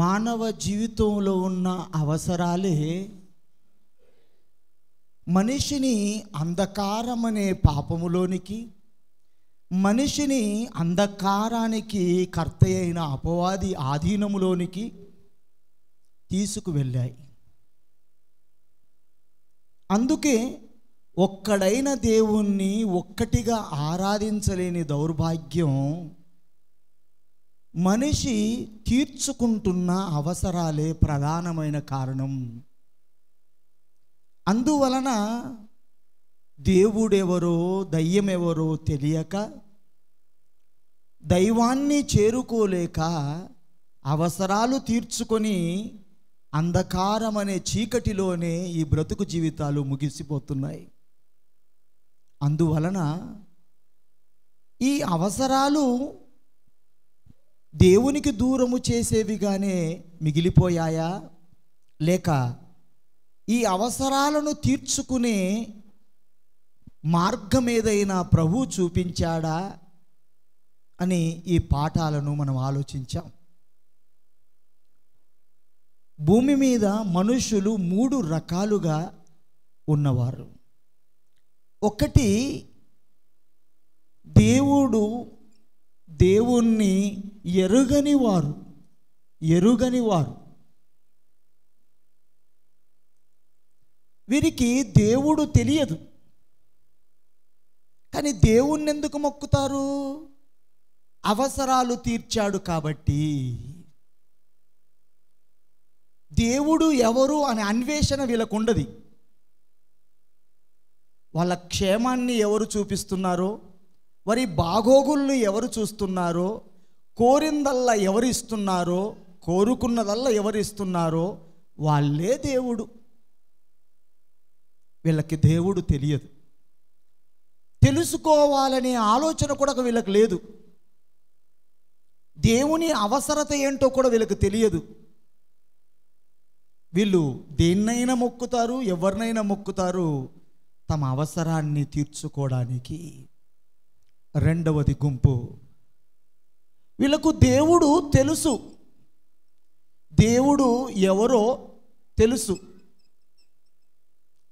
మానవ జీవితంలో ఉన్న అవసరాలే మనిషిని అంధకారం అనే పాపములోనికి మనిషిని అంధకారానికి కర్త అయిన అపవాది ఆధీనములోనికి తీసుకువెళ్ళాయి అందుకే ఒక్కడైన దేవుణ్ణి ఒక్కటిగా ఆరాధించలేని దౌర్భాగ్యం మనిషి తీర్చుకుంటున్న అవసరాలే ప్రధానమైన కారణం అందువలన దేవుడెవరో దయ్యమెవరో తెలియక దైవాన్ని చేరుకోలేక అవసరాలు తీర్చుకొని అంధకారం అనే చీకటిలోనే ఈ బ్రతుకు జీవితాలు ముగిసిపోతున్నాయి అందువలన ఈ అవసరాలు దేవునికి దూరము చేసేవిగానే మిగిలిపోయాయా లేక ఈ అవసరాలను తీర్చుకునే మార్గం ఏదైనా ప్రభు చూపించాడా అని ఈ పాఠాలను మనం ఆలోచించాం భూమి మీద మనుషులు మూడు రకాలుగా ఉన్నవారు ఒకటి దేవుడు దేవుణ్ణి ఎరుగని వారు ఎరుగని వారు వీరికి దేవుడు తెలియదు కానీ దేవుణ్ణి ఎందుకు మొక్కుతారు అవసరాలు తీర్చాడు కాబట్టి దేవుడు ఎవరు అనే అన్వేషణ వీళ్ళకు ఉండదు వాళ్ళ క్షేమాన్ని ఎవరు చూపిస్తున్నారో వారి బాగోగుల్ని ఎవరు చూస్తున్నారో కోరిందల్లా ఎవరిస్తున్నారో కోరుకున్నదల్లా ఎవరిస్తున్నారో వాళ్ళే దేవుడు వీళ్ళకి దేవుడు తెలియదు తెలుసుకోవాలనే ఆలోచన కూడా వీళ్ళకి లేదు దేవుని అవసరత ఏంటో కూడా వీళ్ళకి తెలియదు వీళ్ళు దేన్నైనా మొక్కుతారు ఎవరినైనా మొక్కుతారు తమ అవసరాన్ని తీర్చుకోవడానికి రెండవది గుంపు వీళ్ళకు దేవుడు తెలుసు దేవుడు ఎవరో తెలుసు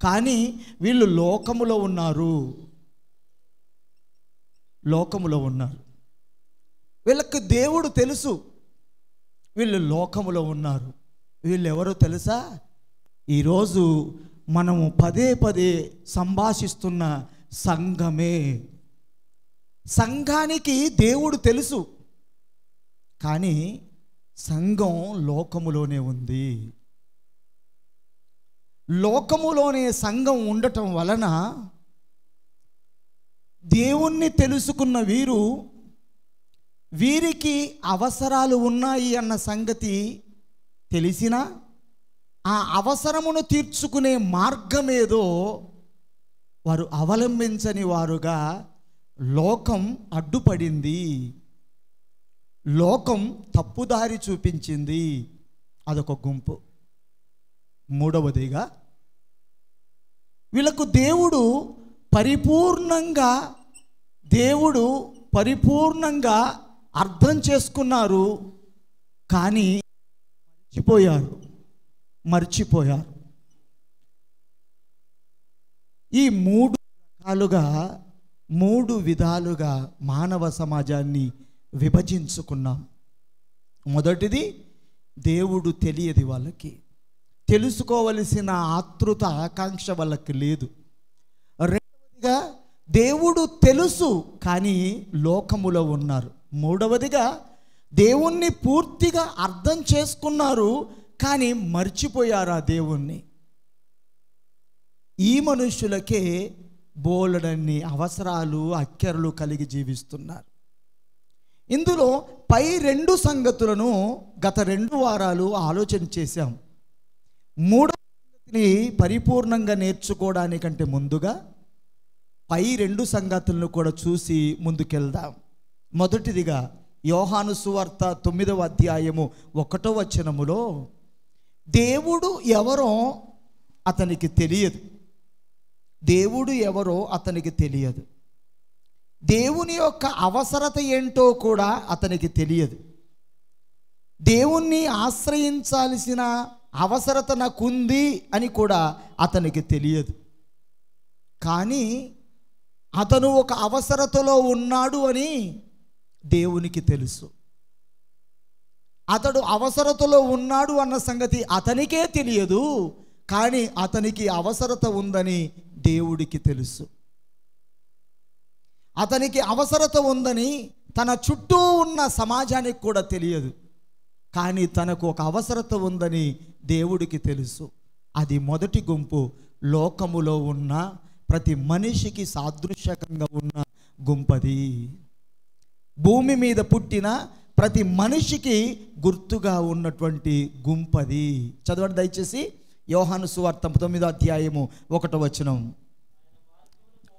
కానీ వీళ్ళు లోకములో ఉన్నారు లోకములో ఉన్నారు వీళ్ళకు దేవుడు తెలుసు వీళ్ళు లోకములో ఉన్నారు వీళ్ళు ఎవరో తెలుసా ఈరోజు మనము పదే పదే సంభాషిస్తున్న సంఘమే సంఘానికి దేవుడు తెలుసు కానీ సంఘం లోకములోనే ఉంది లోకములోనే సంఘం ఉండటం వలన దేవుణ్ణి తెలుసుకున్న వీరు వీరికి అవసరాలు ఉన్నాయి అన్న సంగతి తెలిసిన ఆ అవసరమును తీర్చుకునే మార్గమేదో వారు అవలంబించని వారుగా లోకం అడ్డుపడింది లోకం తప్పుదారి చూపించింది అదొక గుంపు మూడవదిగా వీళ్ళకు దేవుడు పరిపూర్ణంగా దేవుడు పరిపూర్ణంగా అర్థం చేసుకున్నారు కానీ మర్చిపోయారు మర్చిపోయారు ఈ మూడు రకాలుగా మూడు విధాలుగా మానవ సమాజాన్ని విభజించుకున్నాం మొదటిది దేవుడు తెలియదు వాళ్ళకి తెలుసుకోవలసిన ఆతృత ఆకాంక్ష వాళ్ళకి లేదు రెండవదిగా దేవుడు తెలుసు కానీ లోకములో ఉన్నారు మూడవదిగా దేవుణ్ణి పూర్తిగా అర్థం చేసుకున్నారు కానీ మర్చిపోయారు ఆ దేవుణ్ణి ఈ మనుషులకే బోలెడన్ని అవసరాలు అక్కర్లు కలిగి జీవిస్తున్నారు ఇందులో పై రెండు సంగతులను గత రెండు వారాలు ఆలోచన చేశాం మూడో సంగతిని పరిపూర్ణంగా నేర్చుకోవడానికంటే ముందుగా పై రెండు సంగతులను కూడా చూసి ముందుకెళ్దాం మొదటిదిగా యోహాను సువార్త తొమ్మిదవ అధ్యాయము ఒకటో వచనములో దేవుడు ఎవరో అతనికి తెలియదు దేవుడు ఎవరో అతనికి తెలియదు దేవుని యొక్క అవసరత ఏంటో కూడా అతనికి తెలియదు దేవుణ్ణి ఆశ్రయించాల్సిన అవసరత నాకుంది అని కూడా అతనికి తెలియదు కానీ అతను ఒక అవసరతలో ఉన్నాడు అని దేవునికి తెలుసు అతడు అవసరతలో ఉన్నాడు అన్న సంగతి అతనికే తెలియదు కానీ అతనికి అవసరత ఉందని దేవుడికి తెలుసు అతనికి అవసరత ఉందని తన చుట్టూ ఉన్న సమాజానికి కూడా తెలియదు కానీ తనకు ఒక అవసరత ఉందని దేవుడికి తెలుసు అది మొదటి గుంపు లోకములో ఉన్న ప్రతి మనిషికి సాదృశ్యకంగా ఉన్న గుంపది భూమి మీద పుట్టిన ప్రతి మనిషికి గుర్తుగా ఉన్నటువంటి గుంపది చదవండి దయచేసి యోహాను సువార్త తొమ్మిదో అధ్యాయము ఒకటో వచనం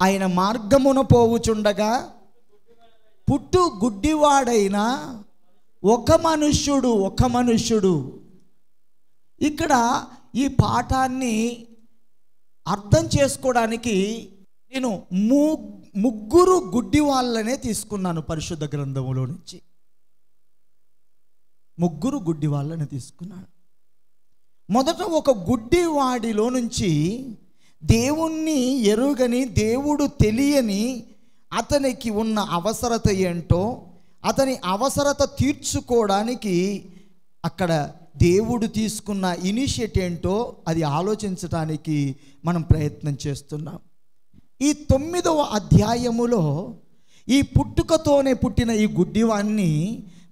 ఆయన మార్గమున పోవుచుండగా పుట్టు గుడ్డివాడైన ఒక మనుష్యుడు ఒక మనుష్యుడు ఇక్కడ ఈ పాఠాన్ని అర్థం చేసుకోవడానికి నేను ము ముగ్గురు గుడ్డి వాళ్ళనే తీసుకున్నాను పరిశుద్ధ గ్రంథములో నుంచి ముగ్గురు గుడ్డి వాళ్ళని తీసుకున్నాను మొదట ఒక గుడ్డివాడిలో నుంచి దేవుణ్ణి ఎరుగని దేవుడు తెలియని అతనికి ఉన్న అవసరత ఏంటో అతని అవసరత తీర్చుకోవడానికి అక్కడ దేవుడు తీసుకున్న ఇనిషియేట్ ఏంటో అది ఆలోచించడానికి మనం ప్రయత్నం చేస్తున్నాం ఈ తొమ్మిదవ అధ్యాయములో ఈ పుట్టుకతోనే పుట్టిన ఈ గుడ్డివాన్ని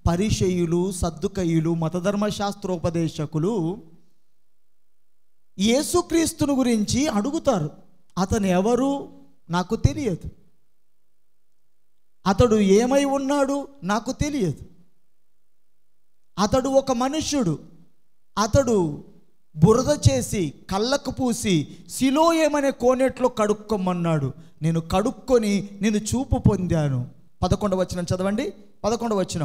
పరిషయులు సద్దుకయులు మతధర్మశాస్త్రోపదేశకులు యేసుక్రీస్తుని గురించి అడుగుతారు అతను ఎవరు నాకు తెలియదు అతడు ఏమై ఉన్నాడు నాకు తెలియదు అతడు ఒక మనుష్యుడు అతడు బురద చేసి కళ్ళకు పూసి శిలో ఏమనే కోనేట్లో కడుక్కోమన్నాడు నేను కడుక్కొని నేను చూపు పొందాను పదకొండవ వచ్చిన చదవండి పదకొండవ వచ్చిన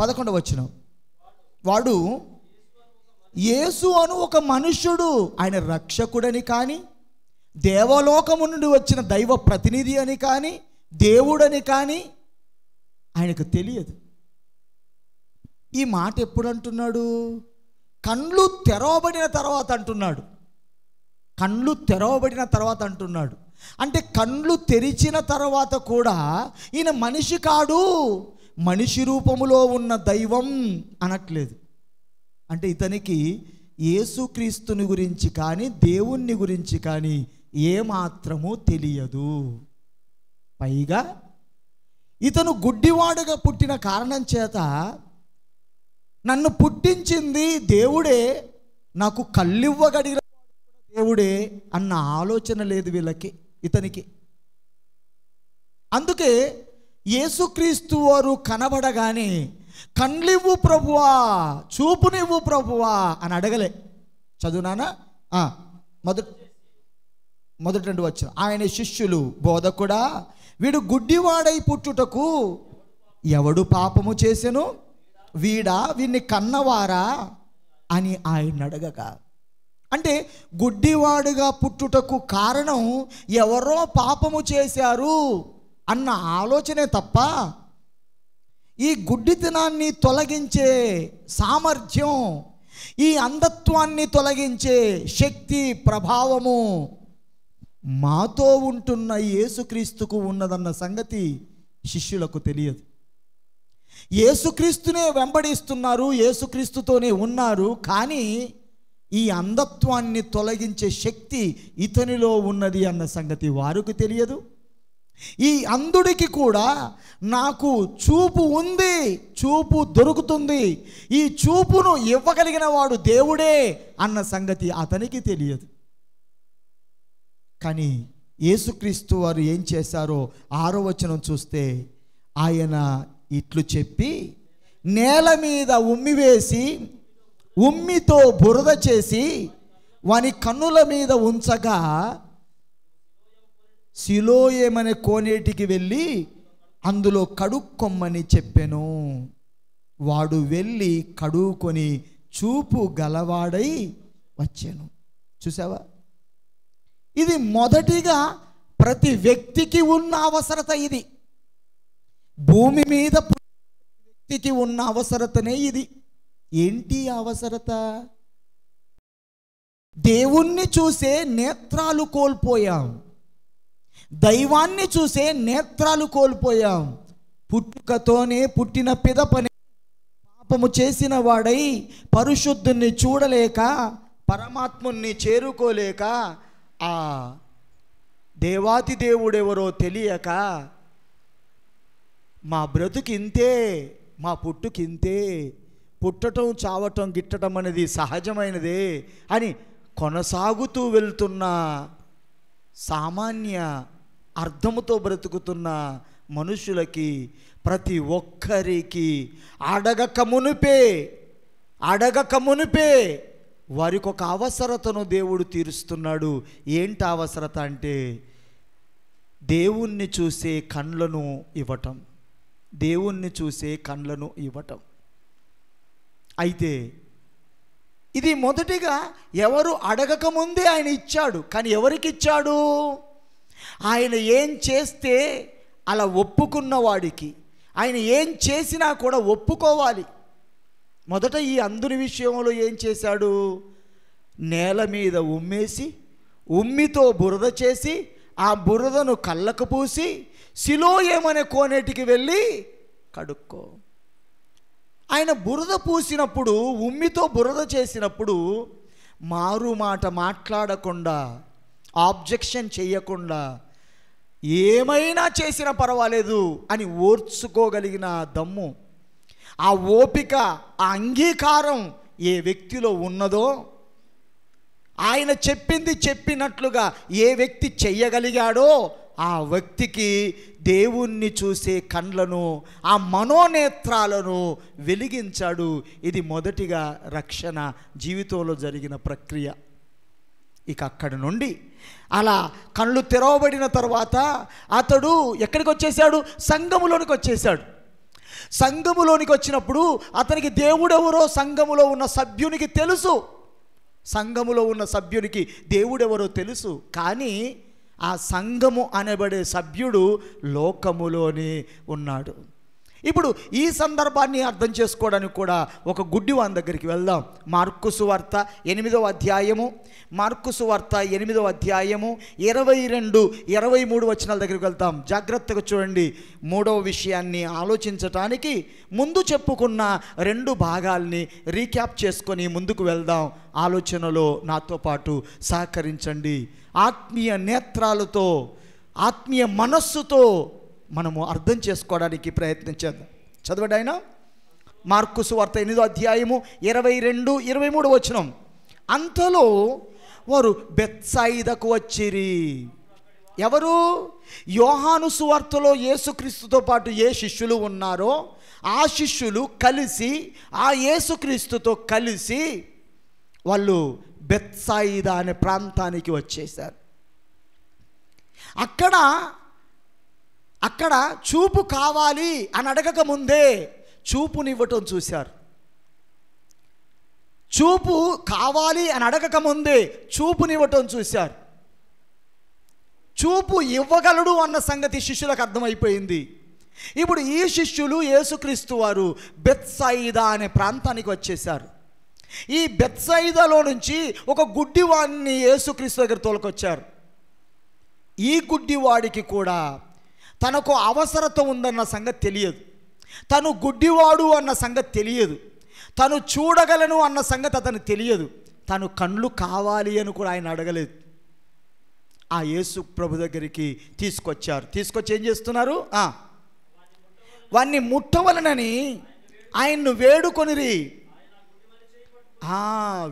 పదకొండవ వచ్చిన వాడు యేసు అను ఒక మనుష్యుడు ఆయన రక్షకుడని కానీ దేవలోకము నుండి వచ్చిన దైవ ప్రతినిధి అని కానీ దేవుడని కానీ ఆయనకు తెలియదు ఈ మాట ఎప్పుడు అంటున్నాడు కండ్లు తెరవబడిన తర్వాత అంటున్నాడు కండ్లు తెరవబడిన తర్వాత అంటున్నాడు అంటే కండ్లు తెరిచిన తర్వాత కూడా ఈయన మనిషి కాడు మనిషి రూపములో ఉన్న దైవం అనట్లేదు అంటే ఇతనికి యేసుక్రీస్తుని గురించి కానీ దేవుణ్ణి గురించి కానీ ఏమాత్రము తెలియదు పైగా ఇతను గుడ్డివాడుగా పుట్టిన కారణం చేత నన్ను పుట్టించింది దేవుడే నాకు కళ్ళివ్వగడిగిన దేవుడే అన్న ఆలోచన లేదు వీళ్ళకి ఇతనికి అందుకే యేసుక్రీస్తు వారు కనబడగానే కండ్లివ్వు ప్రభువా చూపునివ్వు ప్రభువా అని అడగలే చదువునానా మొద మొదటి రెండు వచ్చిన ఆయన శిష్యులు బోధకుడా వీడు గుడ్డివాడై పుట్టుటకు ఎవడు పాపము చేసెను వీడా వీడిని కన్నవారా అని ఆయన అడగగా అంటే గుడ్డివాడుగా పుట్టుటకు కారణం ఎవరో పాపము చేశారు అన్న ఆలోచనే తప్ప ఈ గుడ్డితనాన్ని తొలగించే సామర్థ్యం ఈ అంధత్వాన్ని తొలగించే శక్తి ప్రభావము మాతో ఉంటున్న యేసుక్రీస్తుకు ఉన్నదన్న సంగతి శిష్యులకు తెలియదు యేసుక్రీస్తునే వెంబడిస్తున్నారు యేసుక్రీస్తుతోనే ఉన్నారు కానీ ఈ అంధత్వాన్ని తొలగించే శక్తి ఇతనిలో ఉన్నది అన్న సంగతి వారికి తెలియదు ఈ అంధుడికి కూడా నాకు చూపు ఉంది చూపు దొరుకుతుంది ఈ చూపును ఇవ్వగలిగిన వాడు దేవుడే అన్న సంగతి అతనికి తెలియదు కానీ యేసుక్రీస్తు వారు ఏం చేశారో ఆరో వచనం చూస్తే ఆయన ఇట్లు చెప్పి నేల మీద ఉమ్మి వేసి ఉమ్మితో బురద చేసి వాని కన్నుల మీద ఉంచగా సిలోయేమనే కోనేటికి వెళ్ళి అందులో కడుక్కొమ్మని చెప్పాను వాడు వెళ్ళి కడుక్కొని చూపు గలవాడై వచ్చాను చూసావా ఇది మొదటిగా ప్రతి వ్యక్తికి ఉన్న అవసరత ఇది భూమి మీద వ్యక్తికి ఉన్న అవసరతనే ఇది ఏంటి అవసరత దేవుణ్ణి చూసే నేత్రాలు కోల్పోయాము దైవాన్ని చూసే నేత్రాలు కోల్పోయాం పుట్టుకతోనే పుట్టిన పిదపని పాపము చేసిన వాడై పరిశుద్ధుని చూడలేక పరమాత్ముని చేరుకోలేక ఆ దేవాతి దేవుడెవరో తెలియక మా బ్రతుకింతే మా పుట్టుకింతే పుట్టటం చావటం గిట్టడం అనేది సహజమైనదే అని కొనసాగుతూ వెళ్తున్న సామాన్య అర్థముతో బ్రతుకుతున్న మనుషులకి ప్రతి ఒక్కరికి అడగక మునిపే అడగక మునిపే వారికి ఒక అవసరతను దేవుడు తీరుస్తున్నాడు ఏంటి అవసరత అంటే దేవుణ్ణి చూసే కండ్లను ఇవ్వటం దేవుణ్ణి చూసే కండ్లను ఇవ్వటం అయితే ఇది మొదటిగా ఎవరు అడగకముందే ఆయన ఇచ్చాడు కానీ ఎవరికి ఇచ్చాడు ఆయన ఏం చేస్తే అలా ఒప్పుకున్న వాడికి ఆయన ఏం చేసినా కూడా ఒప్పుకోవాలి మొదట ఈ అందుని విషయంలో ఏం చేశాడు నేల మీద ఉమ్మేసి ఉమ్మితో బురద చేసి ఆ బురదను కళ్ళకు పూసి శిలో ఏమనే కోనేటికి వెళ్ళి కడుక్కో ఆయన బురద పూసినప్పుడు ఉమ్మితో బురద చేసినప్పుడు మారు మాట మాట్లాడకుండా ఆబ్జెక్షన్ చేయకుండా ఏమైనా చేసినా పర్వాలేదు అని ఓర్చుకోగలిగిన దమ్ము ఆ ఓపిక ఆ అంగీకారం ఏ వ్యక్తిలో ఉన్నదో ఆయన చెప్పింది చెప్పినట్లుగా ఏ వ్యక్తి చెయ్యగలిగాడో ఆ వ్యక్తికి దేవుణ్ణి చూసే కండ్లను ఆ మనోనేత్రాలను వెలిగించాడు ఇది మొదటిగా రక్షణ జీవితంలో జరిగిన ప్రక్రియ ఇక అక్కడి నుండి అలా కళ్ళు తెరవబడిన తర్వాత అతడు ఎక్కడికి వచ్చేసాడు సంఘములోనికి వచ్చేసాడు సంఘములోనికి వచ్చినప్పుడు అతనికి దేవుడెవరో సంఘములో ఉన్న సభ్యునికి తెలుసు సంఘములో ఉన్న సభ్యునికి దేవుడెవరో తెలుసు కానీ ఆ సంఘము అనబడే సభ్యుడు లోకములోనే ఉన్నాడు ఇప్పుడు ఈ సందర్భాన్ని అర్థం చేసుకోవడానికి కూడా ఒక గుడ్డి వాని దగ్గరికి వెళ్దాం మార్కుసు వార్త ఎనిమిదో అధ్యాయము మార్కుసు వార్త ఎనిమిదో అధ్యాయము ఇరవై రెండు ఇరవై మూడు వచనాల దగ్గరికి వెళ్తాం జాగ్రత్తగా చూడండి మూడవ విషయాన్ని ఆలోచించటానికి ముందు చెప్పుకున్న రెండు భాగాల్ని రీక్యాప్ చేసుకొని ముందుకు వెళ్దాం ఆలోచనలో నాతో పాటు సహకరించండి ఆత్మీయ నేత్రాలతో ఆత్మీయ మనస్సుతో మనము అర్థం చేసుకోవడానికి ప్రయత్నం చేద్దాం చదవడు ఆయన మార్కు ఎనిమిదో అధ్యాయము ఇరవై రెండు ఇరవై మూడు వచ్చిన అంతలో వారు బెత్సాయిదకు వచ్చిరి ఎవరు యోహాను సువార్తలో యేసుక్రీస్తుతో పాటు ఏ శిష్యులు ఉన్నారో ఆ శిష్యులు కలిసి ఆ యేసుక్రీస్తుతో కలిసి వాళ్ళు బెత్సాయిదా అనే ప్రాంతానికి వచ్చేసారు అక్కడ అక్కడ చూపు కావాలి అని అడగక ముందే చూపునివ్వటం చూశారు చూపు కావాలి అని అడగక ముందే చూపునివ్వటం చూశారు చూపు ఇవ్వగలడు అన్న సంగతి శిష్యులకు అర్థమైపోయింది ఇప్పుడు ఈ శిష్యులు యేసుక్రీస్తు వారు బెత్సైదా అనే ప్రాంతానికి వచ్చేశారు ఈ బెత్సైదాలో నుంచి ఒక గుడ్డివాడిని యేసుక్రీస్తు దగ్గర తోలుకొచ్చారు ఈ గుడ్డివాడికి కూడా తనకు అవసరత ఉందన్న సంగతి తెలియదు తను గుడ్డివాడు అన్న సంగతి తెలియదు తను చూడగలను అన్న సంగతి అతను తెలియదు తను కండ్లు కావాలి అని కూడా ఆయన అడగలేదు ఆ యేసు ప్రభు దగ్గరికి తీసుకొచ్చారు తీసుకొచ్చి ఏం చేస్తున్నారు వాణ్ణి ముట్టవలనని ఆయన్ను వేడుకొనిరి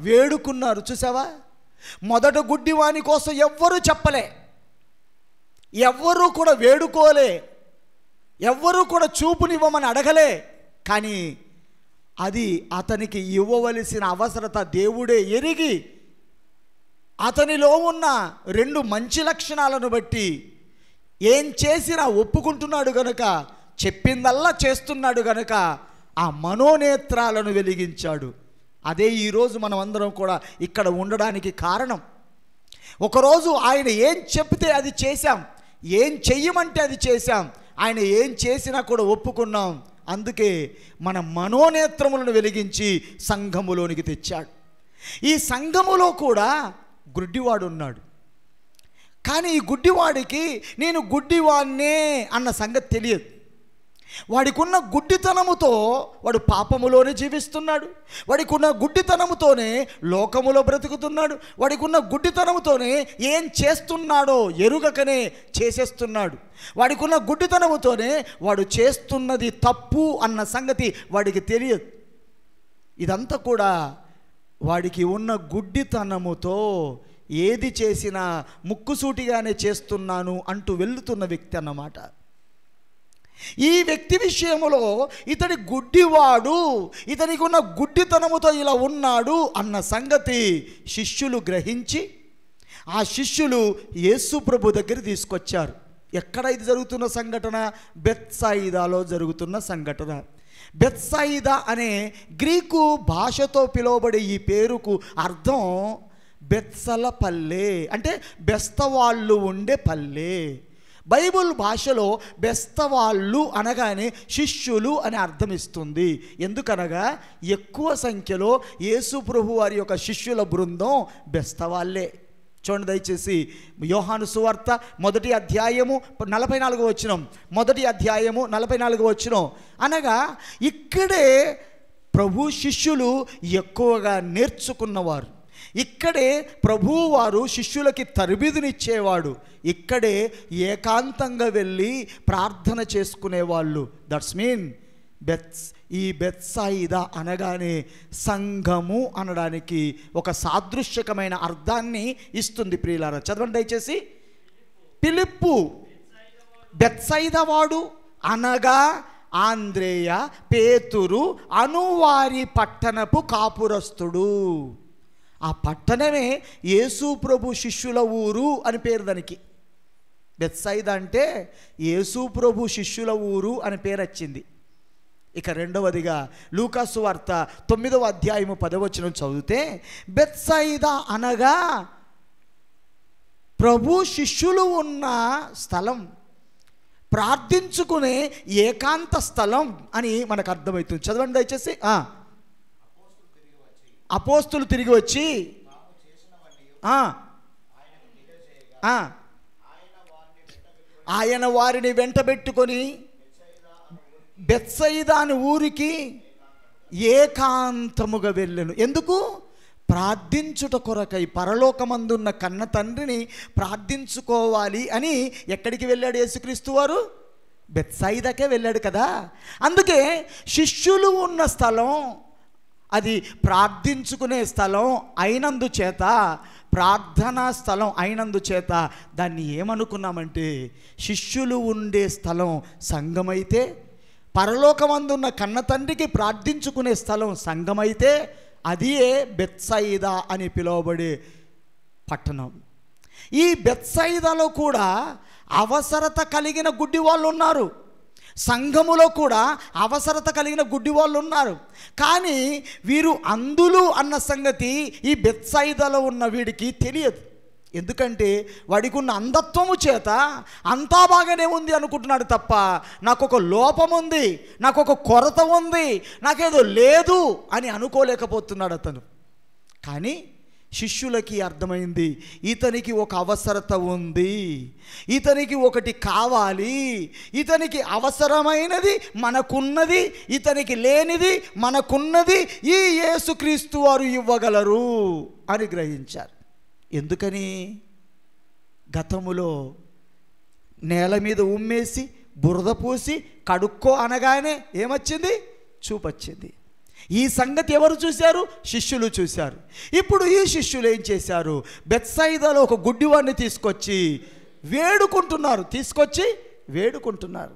వేడుకున్నారు చూసావా మొదట గుడ్డివాణి కోసం ఎవ్వరూ చెప్పలే ఎవ్వరూ కూడా వేడుకోలే ఎవ్వరూ కూడా చూపునివ్వమని అడగలే కానీ అది అతనికి ఇవ్వవలసిన అవసరత దేవుడే ఎరిగి అతనిలో ఉన్న రెండు మంచి లక్షణాలను బట్టి ఏం చేసినా ఒప్పుకుంటున్నాడు గనుక చెప్పిందల్లా చేస్తున్నాడు గనుక ఆ మనోనేత్రాలను వెలిగించాడు అదే ఈరోజు మనమందరం కూడా ఇక్కడ ఉండడానికి కారణం ఒకరోజు ఆయన ఏం చెప్తే అది చేశాం ఏం చెయ్యమంటే అది చేశాం ఆయన ఏం చేసినా కూడా ఒప్పుకున్నాం అందుకే మన మనోనేత్రములను వెలిగించి సంఘములోనికి తెచ్చాడు ఈ సంఘములో కూడా గుడ్డివాడు ఉన్నాడు కానీ ఈ గుడ్డివాడికి నేను గుడ్డివాడినే అన్న సంగతి తెలియదు వాడికున్న గుడ్డితనముతో వాడు పాపములోనే జీవిస్తున్నాడు వాడికున్న గుడ్డితనముతోనే లోకములో బ్రతుకుతున్నాడు వాడికి ఉన్న గుడ్డితనముతోనే ఏం చేస్తున్నాడో ఎరుగకనే చేసేస్తున్నాడు వాడికి ఉన్న గుడ్డితనముతోనే వాడు చేస్తున్నది తప్పు అన్న సంగతి వాడికి తెలియదు ఇదంతా కూడా వాడికి ఉన్న గుడ్డితనముతో ఏది చేసినా ముక్కుసూటిగానే చేస్తున్నాను అంటూ వెళ్తున్న వ్యక్తి అన్నమాట ఈ వ్యక్తి విషయంలో ఇతడి గుడ్డివాడు ఇతనికి ఉన్న గుడ్డితనముతో ఇలా ఉన్నాడు అన్న సంగతి శిష్యులు గ్రహించి ఆ శిష్యులు యేసు ప్రభు దగ్గర తీసుకొచ్చారు ఎక్కడ ఇది జరుగుతున్న సంఘటన బెత్సాయిదాలో జరుగుతున్న సంఘటన బెత్సాయిద అనే గ్రీకు భాషతో పిలువబడే ఈ పేరుకు అర్థం బెత్సల పల్లె అంటే బెస్తవాళ్ళు ఉండే పల్లె బైబుల్ భాషలో బెస్తవాళ్ళు అనగానే శిష్యులు అని అర్థమిస్తుంది ఎందుకనగా ఎక్కువ సంఖ్యలో యేసుప్రభు వారి యొక్క శిష్యుల బృందం బెస్తవాళ్ళే చూడండి దయచేసి యోహాను సువార్త మొదటి అధ్యాయము నలభై నాలుగు వచ్చినం మొదటి అధ్యాయము నలభై నాలుగు వచ్చినం అనగా ఇక్కడే ప్రభు శిష్యులు ఎక్కువగా నేర్చుకున్నవారు ఇక్కడే ప్రభువు వారు శిష్యులకి తరబిదునిచ్చేవాడు ఇక్కడే ఏకాంతంగా వెళ్ళి ప్రార్థన చేసుకునేవాళ్ళు దట్స్ మీన్ బెత్స్ ఈ బెత్సాయిద అనగానే సంఘము అనడానికి ఒక సాదృశ్యకమైన అర్థాన్ని ఇస్తుంది ప్రియులారా చదవండి దయచేసి పిలుపు బెత్సైదవాడు అనగా ఆంధ్రేయ పేతురు అనువారి పట్టణపు కాపురస్తుడు ఆ పట్టణమే యేసు ప్రభు శిష్యుల ఊరు అని పేరు దానికి బెత్సైద అంటే యేసు ప్రభు శిష్యుల ఊరు అని పేరు వచ్చింది ఇక రెండవదిగా లూకాసు వార్త తొమ్మిదవ అధ్యాయము పదవచనం చదివితే బెత్సైద అనగా ప్రభు శిష్యులు ఉన్న స్థలం ప్రార్థించుకునే ఏకాంత స్థలం అని మనకు అర్థమవుతుంది చదవండి దయచేసి అపోస్తులు తిరిగి వచ్చి ఆయన వారిని వెంటబెట్టుకొని బెత్సైదాని ఊరికి ఏకాంతముగా వెళ్ళను ఎందుకు ప్రార్థించుట కొరకై పరలోకమందున్న కన్న తండ్రిని ప్రార్థించుకోవాలి అని ఎక్కడికి వెళ్ళాడు యేసుక్రీస్తు వారు బెత్సైదాకే వెళ్ళాడు కదా అందుకే శిష్యులు ఉన్న స్థలం అది ప్రార్థించుకునే స్థలం అయినందుచేత ప్రార్థనా స్థలం అయినందుచేత దాన్ని ఏమనుకున్నామంటే శిష్యులు ఉండే స్థలం సంఘమైతే పరలోకమందున్న కన్న తండ్రికి ప్రార్థించుకునే స్థలం సంఘమైతే అదియే బెత్సయిదా అని పిలువబడే పట్టణం ఈ బెత్సైదాలో కూడా అవసరత కలిగిన గుడ్డి వాళ్ళు ఉన్నారు సంఘములో కూడా అవసరత కలిగిన గుడ్డి వాళ్ళు ఉన్నారు కానీ వీరు అందులు అన్న సంగతి ఈ బెత్సైదలో ఉన్న వీడికి తెలియదు ఎందుకంటే వాడికి ఉన్న అంధత్వము చేత అంతా బాగానే ఉంది అనుకుంటున్నాడు తప్ప నాకు ఒక లోపం ఉంది నాకు ఒక కొరత ఉంది నాకేదో లేదు అని అనుకోలేకపోతున్నాడు అతను కానీ శిష్యులకి అర్థమైంది ఇతనికి ఒక అవసరత ఉంది ఇతనికి ఒకటి కావాలి ఇతనికి అవసరమైనది మనకున్నది ఇతనికి లేనిది మనకున్నది ఈ యేసుక్రీస్తు వారు ఇవ్వగలరు అని గ్రహించారు ఎందుకని గతములో నేల మీద ఉమ్మేసి బురద పూసి కడుక్కో అనగానే ఏమొచ్చింది చూపొచ్చింది ఈ సంగతి ఎవరు చూశారు శిష్యులు చూశారు ఇప్పుడు ఈ శిష్యులు ఏం చేశారు బెత్సాయిదాలో ఒక గుడ్డివాడిని తీసుకొచ్చి వేడుకుంటున్నారు తీసుకొచ్చి వేడుకుంటున్నారు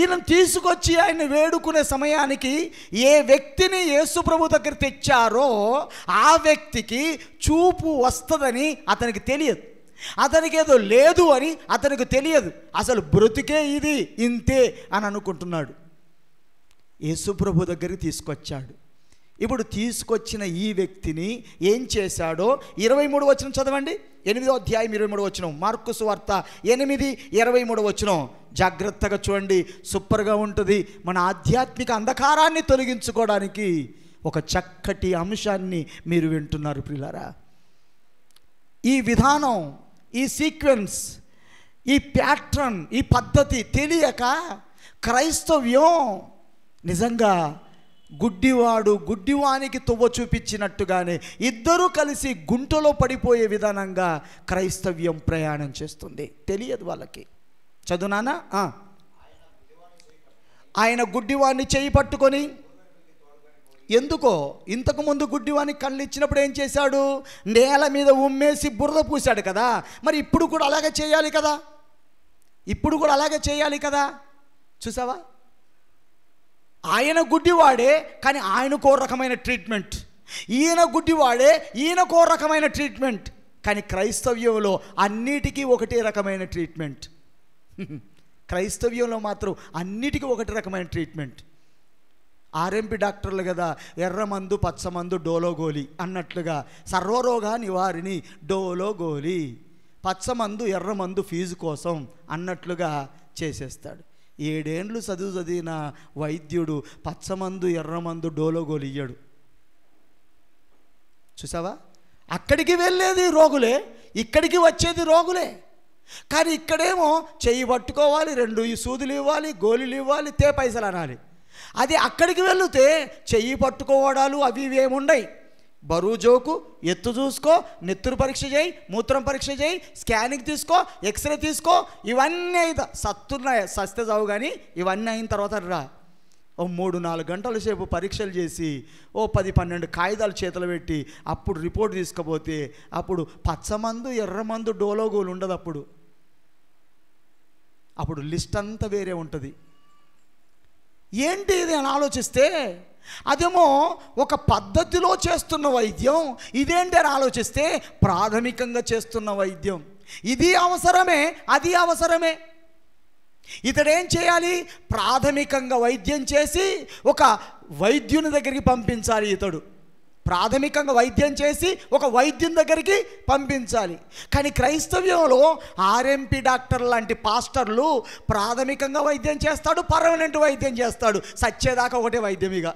ఈయన తీసుకొచ్చి ఆయన వేడుకునే సమయానికి ఏ వ్యక్తిని యేసుప్రభు దగ్గర తెచ్చారో ఆ వ్యక్తికి చూపు వస్తుందని అతనికి తెలియదు అతనికి ఏదో లేదు అని అతనికి తెలియదు అసలు బ్రతికే ఇది ఇంతే అని అనుకుంటున్నాడు యేసుప్రభు దగ్గరికి తీసుకొచ్చాడు ఇప్పుడు తీసుకొచ్చిన ఈ వ్యక్తిని ఏం చేశాడో ఇరవై మూడు వచ్చిన చదవండి ఎనిమిదో అధ్యాయం ఇరవై మూడు వచ్చినాం మార్కుసు వార్త ఎనిమిది ఇరవై మూడు వచ్చినాం జాగ్రత్తగా చూడండి సూపర్గా ఉంటుంది మన ఆధ్యాత్మిక అంధకారాన్ని తొలగించుకోవడానికి ఒక చక్కటి అంశాన్ని మీరు వింటున్నారు పిల్లరా ఈ విధానం ఈ సీక్వెన్స్ ఈ ప్యాట్రన్ ఈ పద్ధతి తెలియక క్రైస్తవ్యం నిజంగా గుడ్డివాడు గుడ్డివానికి తువ్వ చూపించినట్టుగానే ఇద్దరూ కలిసి గుంటలో పడిపోయే విధానంగా క్రైస్తవ్యం ప్రయాణం చేస్తుంది తెలియదు వాళ్ళకి చదువునానా ఆయన గుడ్డివాణ్ణి చేయి పట్టుకొని ఎందుకో ఇంతకుముందు గుడ్డివాణి కళ్ళు ఇచ్చినప్పుడు ఏం చేశాడు నేల మీద ఉమ్మేసి బురద పూశాడు కదా మరి ఇప్పుడు కూడా అలాగే చేయాలి కదా ఇప్పుడు కూడా అలాగే చేయాలి కదా చూసావా ఆయన గుడ్డివాడే కానీ ఆయనకో రకమైన ట్రీట్మెంట్ ఈయన గుడ్డివాడే ఈయనకో రకమైన ట్రీట్మెంట్ కానీ క్రైస్తవ్యంలో అన్నిటికీ ఒకటే రకమైన ట్రీట్మెంట్ క్రైస్తవ్యంలో మాత్రం అన్నిటికీ ఒకటి రకమైన ట్రీట్మెంట్ ఆర్ఎంపి డాక్టర్లు కదా ఎర్రమందు పచ్చమందు డోలోగోలి అన్నట్లుగా సర్వరోగ నివారిణి డోలోగోలి పచ్చమందు ఎర్రమందు ఫీజు కోసం అన్నట్లుగా చేసేస్తాడు ఏడేండ్లు చదువు చదివిన వైద్యుడు పచ్చమందు ఎర్రమందు డోలోగోలియ్యాడు చూసావా అక్కడికి వెళ్ళేది రోగులే ఇక్కడికి వచ్చేది రోగులే కానీ ఇక్కడేమో చెయ్యి పట్టుకోవాలి రెండు సూదులు ఇవ్వాలి గోళీలు ఇవ్వాలి తే పైసలు అనాలి అది అక్కడికి వెళితే చెయ్యి పట్టుకోవడాలు అవి ఇవి ఏముండయి బరువు జోకు ఎత్తు చూసుకో నెత్తురు పరీక్ష చేయి మూత్రం పరీక్ష చేయి స్కానింగ్ తీసుకో ఎక్స్రే తీసుకో ఇవన్నీ అయితే సత్తున్నాయి సస్తే చావు కానీ ఇవన్నీ అయిన తర్వాత రా ఓ మూడు నాలుగు గంటల సేపు పరీక్షలు చేసి ఓ పది పన్నెండు కాగితాలు చేతులు పెట్టి అప్పుడు రిపోర్ట్ తీసుకుపోతే అప్పుడు పచ్చమందు ఎర్రమందు డోలోగోలు ఉండదు అప్పుడు అప్పుడు లిస్ట్ అంతా వేరే ఉంటుంది ఏంటి ఇది అని ఆలోచిస్తే అదేమో ఒక పద్ధతిలో చేస్తున్న వైద్యం ఇదేంటని ఆలోచిస్తే ప్రాథమికంగా చేస్తున్న వైద్యం ఇది అవసరమే అది అవసరమే ఇతడేం చేయాలి ప్రాథమికంగా వైద్యం చేసి ఒక వైద్యుని దగ్గరికి పంపించాలి ఇతడు ప్రాథమికంగా వైద్యం చేసి ఒక వైద్యం దగ్గరికి పంపించాలి కానీ క్రైస్తవ్యంలో ఆర్ఎంపీ డాక్టర్ లాంటి పాస్టర్లు ప్రాథమికంగా వైద్యం చేస్తాడు పర్మనెంట్ వైద్యం చేస్తాడు సచ్చేదాకా ఒకటే వైద్యం ఇక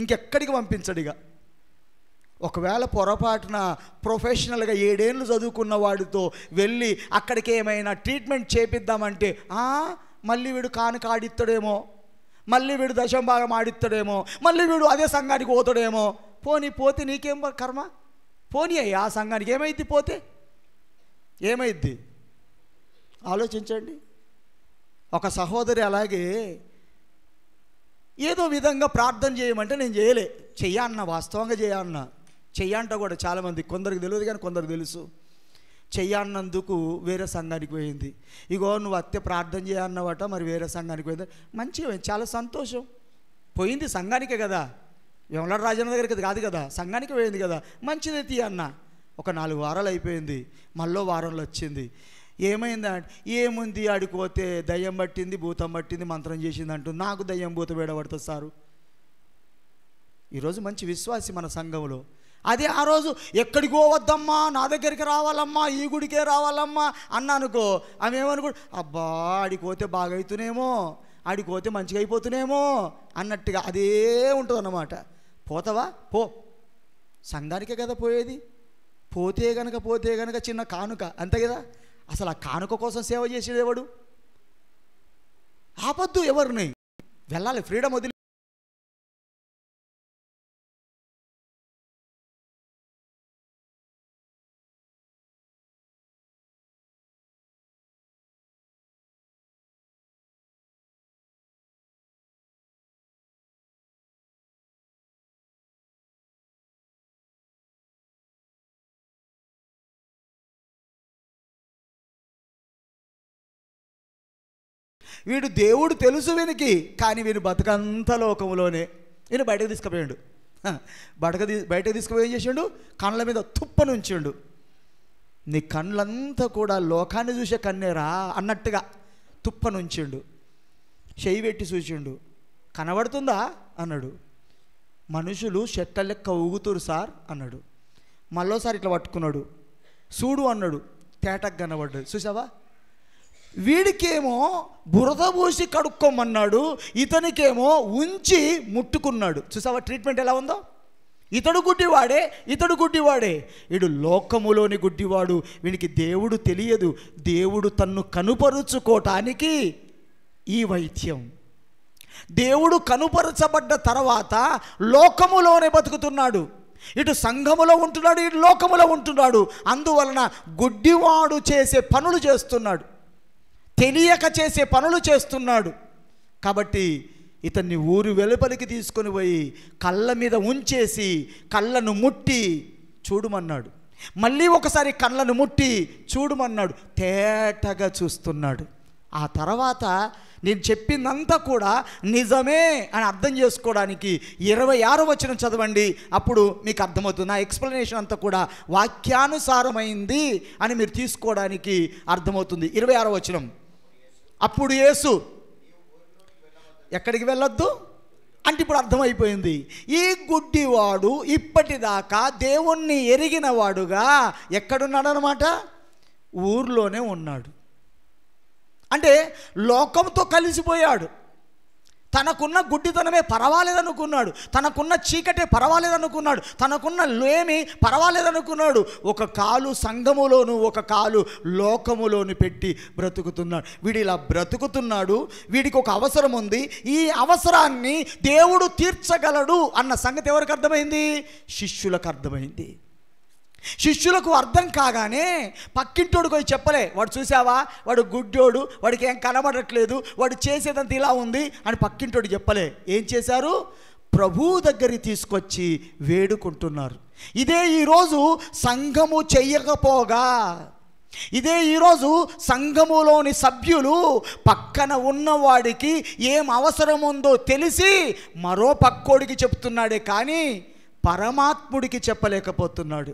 ఇంకెక్కడికి పంపించడు ఇక ఒకవేళ పొరపాటున ప్రొఫెషనల్గా ఏడేళ్ళు చదువుకున్న వాడితో వెళ్ళి అక్కడికి ఏమైనా ట్రీట్మెంట్ చేపిద్దామంటే మళ్ళీ వీడు కానుకాడిస్తాడేమో మళ్ళీ వీడు దశం భాగం ఆడిస్తాడేమో మళ్ళీ వీడు అదే సంఘానికి పోతాడేమో పోనీ పోతే నీకేం కర్మ పోనీ ఆ సంఘానికి ఏమైద్ది పోతే ఏమైద్ది ఆలోచించండి ఒక సహోదరి అలాగే ఏదో విధంగా ప్రార్థన చేయమంటే నేను చేయలే చెయ్యన్న వాస్తవంగా చేయన్న చెయ్యంట కూడా చాలామంది కొందరికి తెలియదు కానీ కొందరు తెలుసు చెయ్యన్నందుకు వేరే సంఘానికి పోయింది ఇగో నువ్వు అత్య ప్రార్థన చేయన్నవాట మరి వేరే సంఘానికి పోయింది మంచిగా చాలా సంతోషం పోయింది సంఘానికే కదా వెమలాడు రాజన్న దగ్గరికి కాదు కదా సంఘానికి పోయింది కదా మంచిదే తీయన్న ఒక నాలుగు వారాలు అయిపోయింది మళ్ళీ వారంలో వచ్చింది ఏమైందంటే ఏముంది ఆడిపోతే దయ్యం పట్టింది భూతం పట్టింది మంత్రం చేసింది అంటూ నాకు దయ్యం భూత వేడబడుతుంది సారు ఈరోజు మంచి విశ్వాసి మన సంఘంలో అదే ఆ రోజు ఎక్కడికో వద్దమ్మా నా దగ్గరికి రావాలమ్మా ఈ గుడికే రావాలమ్మా అన్న అనుకో ఆమె ఏమనుకో అబ్బా ఆడిపోతే బాగైతునేమో ఆడిపోతే మంచిగా అయిపోతునేమో అన్నట్టుగా అదే ఉంటుంది అన్నమాట పోతావా పో సంఘానికే కదా పోయేది పోతే గనక పోతే గనక చిన్న కానుక అంతే కదా అసలు ఆ కానుక కోసం సేవ చేసేదేవాడు ఆపద్దు ఎవరిని వెళ్ళాలి ఫ్రీడమ్ వదిలి వీడు దేవుడు తెలుసు వీనికి కానీ వీడు బతుకంత లోకంలోనే నేను బయటకు తీసుకుపోయాడు బడక తీ బయటకు తీసుకుపోయి ఏం చేసిండు కళ్ళ మీద తుప్పనుంచిండు నీ కళ్ళంతా కూడా లోకాన్ని చూసే కన్నేరా అన్నట్టుగా తుప్పనుంచిండు చేయి పెట్టి చూచిండు కనబడుతుందా అన్నాడు మనుషులు చెట్ట లెక్క ఊగుతురు సార్ అన్నాడు మళ్ళోసారి ఇట్లా పట్టుకున్నాడు చూడు అన్నాడు తేటకు కనబడ్డాడు చూసావా వీడికేమో బురద పోసి కడుక్కోమన్నాడు ఇతనికేమో ఉంచి ముట్టుకున్నాడు చూసావా ట్రీట్మెంట్ ఎలా ఉందో ఇతడు గుడ్డివాడే ఇతడు గుడ్డివాడే ఇడు లోకములోని గుడ్డివాడు వీనికి దేవుడు తెలియదు దేవుడు తన్ను కనుపరుచుకోవటానికి ఈ వైద్యం దేవుడు కనుపరచబడ్డ తర్వాత లోకములోనే బతుకుతున్నాడు ఇటు సంఘములో ఉంటున్నాడు ఇటు లోకములో ఉంటున్నాడు అందువలన గుడ్డివాడు చేసే పనులు చేస్తున్నాడు తెలియక చేసే పనులు చేస్తున్నాడు కాబట్టి ఇతన్ని ఊరు వెలుపలికి తీసుకొని పోయి కళ్ళ మీద ఉంచేసి కళ్ళను ముట్టి చూడమన్నాడు మళ్ళీ ఒకసారి కళ్ళను ముట్టి చూడమన్నాడు తేటగా చూస్తున్నాడు ఆ తర్వాత నేను చెప్పిందంతా కూడా నిజమే అని అర్థం చేసుకోవడానికి ఇరవై ఆరో వచ్చిన చదవండి అప్పుడు మీకు అర్థమవుతుంది నా ఎక్స్ప్లెనేషన్ అంతా కూడా వాక్యానుసారమైంది అని మీరు తీసుకోవడానికి అర్థమవుతుంది ఇరవై ఆరో వచనం అప్పుడు యేసు ఎక్కడికి వెళ్ళొద్దు అంటే ఇప్పుడు అర్థమైపోయింది ఈ గుడ్డివాడు ఇప్పటిదాకా దేవుణ్ణి ఎరిగిన వాడుగా ఎక్కడున్నాడనమాట ఊర్లోనే ఉన్నాడు అంటే లోకంతో కలిసిపోయాడు తనకున్న గుడ్డితనమే పర్వాలేదనుకున్నాడు తనకున్న చీకటే పర్వాలేదనుకున్నాడు తనకున్న లేమి పర్వాలేదనుకున్నాడు ఒక కాలు సంఘములోను ఒక కాలు లోకములోను పెట్టి బ్రతుకుతున్నాడు వీడు ఇలా బ్రతుకుతున్నాడు వీడికి ఒక అవసరం ఉంది ఈ అవసరాన్ని దేవుడు తీర్చగలడు అన్న సంగతి ఎవరికి అర్థమైంది శిష్యులకు అర్థమైంది శిష్యులకు అర్థం కాగానే పక్కింటోడు పోయి చెప్పలే వాడు చూసావా వాడు గుడ్డోడు వాడికి ఏం కనబడట్లేదు వాడు చేసేదంత ఇలా ఉంది అని పక్కింటోడు చెప్పలే ఏం చేశారు ప్రభువు దగ్గరికి తీసుకొచ్చి వేడుకుంటున్నారు ఇదే ఈరోజు సంఘము చెయ్యకపోగా ఇదే ఈరోజు సంఘములోని సభ్యులు పక్కన ఉన్నవాడికి ఏం అవసరం ఉందో తెలిసి మరో పక్కోడికి చెప్తున్నాడే కానీ పరమాత్ముడికి చెప్పలేకపోతున్నాడు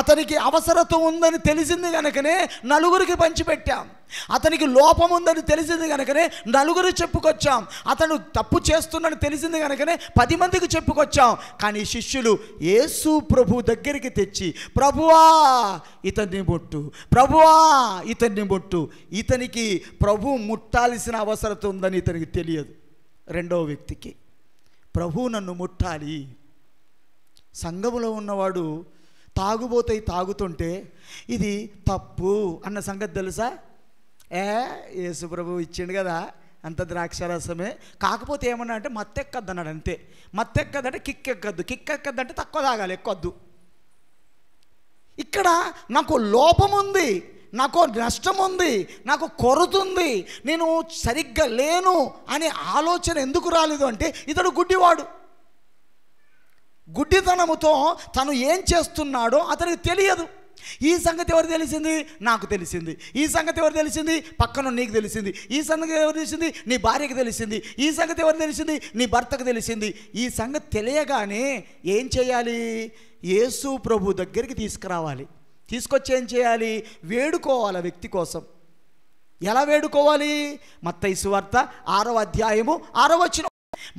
అతనికి అవసరత ఉందని తెలిసింది కనుకనే నలుగురికి పంచిపెట్టాం అతనికి లోపం ఉందని తెలిసింది కనుకనే నలుగురు చెప్పుకొచ్చాం అతను తప్పు చేస్తున్నాడని తెలిసింది కనుకనే పది మందికి చెప్పుకొచ్చాం కానీ శిష్యులు యేసు ప్రభు దగ్గరికి తెచ్చి ప్రభువా ఇతన్ని ముట్టు ప్రభువా ఇతన్ని ముట్టు ఇతనికి ప్రభు ముట్టాల్సిన అవసరత ఉందని ఇతనికి తెలియదు రెండవ వ్యక్తికి ప్రభు నన్ను ముట్టాలి సంఘములో ఉన్నవాడు తాగుబోతాయి తాగుతుంటే ఇది తప్పు అన్న సంగతి తెలుసా ఏ యేసుప్రభు ఇచ్చిండు కదా అంత ద్రాక్షరసమే కాకపోతే ఏమన్నా అంటే మత్తెక్కద్దు అన్నాడు అంతే మత్తెక్కద్దు అంటే కిక్ ఎక్కద్దు కిక్ ఎక్కద్దు అంటే తక్కువ తాగాలి ఎక్కొద్దు ఇక్కడ నాకు లోపం ఉంది నాకు నష్టం ఉంది నాకు కొరతుంది నేను సరిగ్గా లేను అనే ఆలోచన ఎందుకు రాలేదు అంటే ఇతడు గుడ్డివాడు గుడ్డితనముతో తను ఏం చేస్తున్నాడో అతనికి తెలియదు ఈ సంగతి ఎవరు తెలిసింది నాకు తెలిసింది ఈ సంగతి ఎవరు తెలిసింది పక్కన నీకు తెలిసింది ఈ సంగతి ఎవరు తెలిసింది నీ భార్యకు తెలిసింది ఈ సంగతి ఎవరు తెలిసింది నీ భర్తకు తెలిసింది ఈ సంగతి తెలియగానే ఏం చేయాలి యేసు ప్రభు దగ్గరికి తీసుకురావాలి తీసుకొచ్చి ఏం చేయాలి వేడుకోవాలి వ్యక్తి కోసం ఎలా వేడుకోవాలి మత్తైసు వార్త ఆరవ అధ్యాయము ఆరవచ్చిన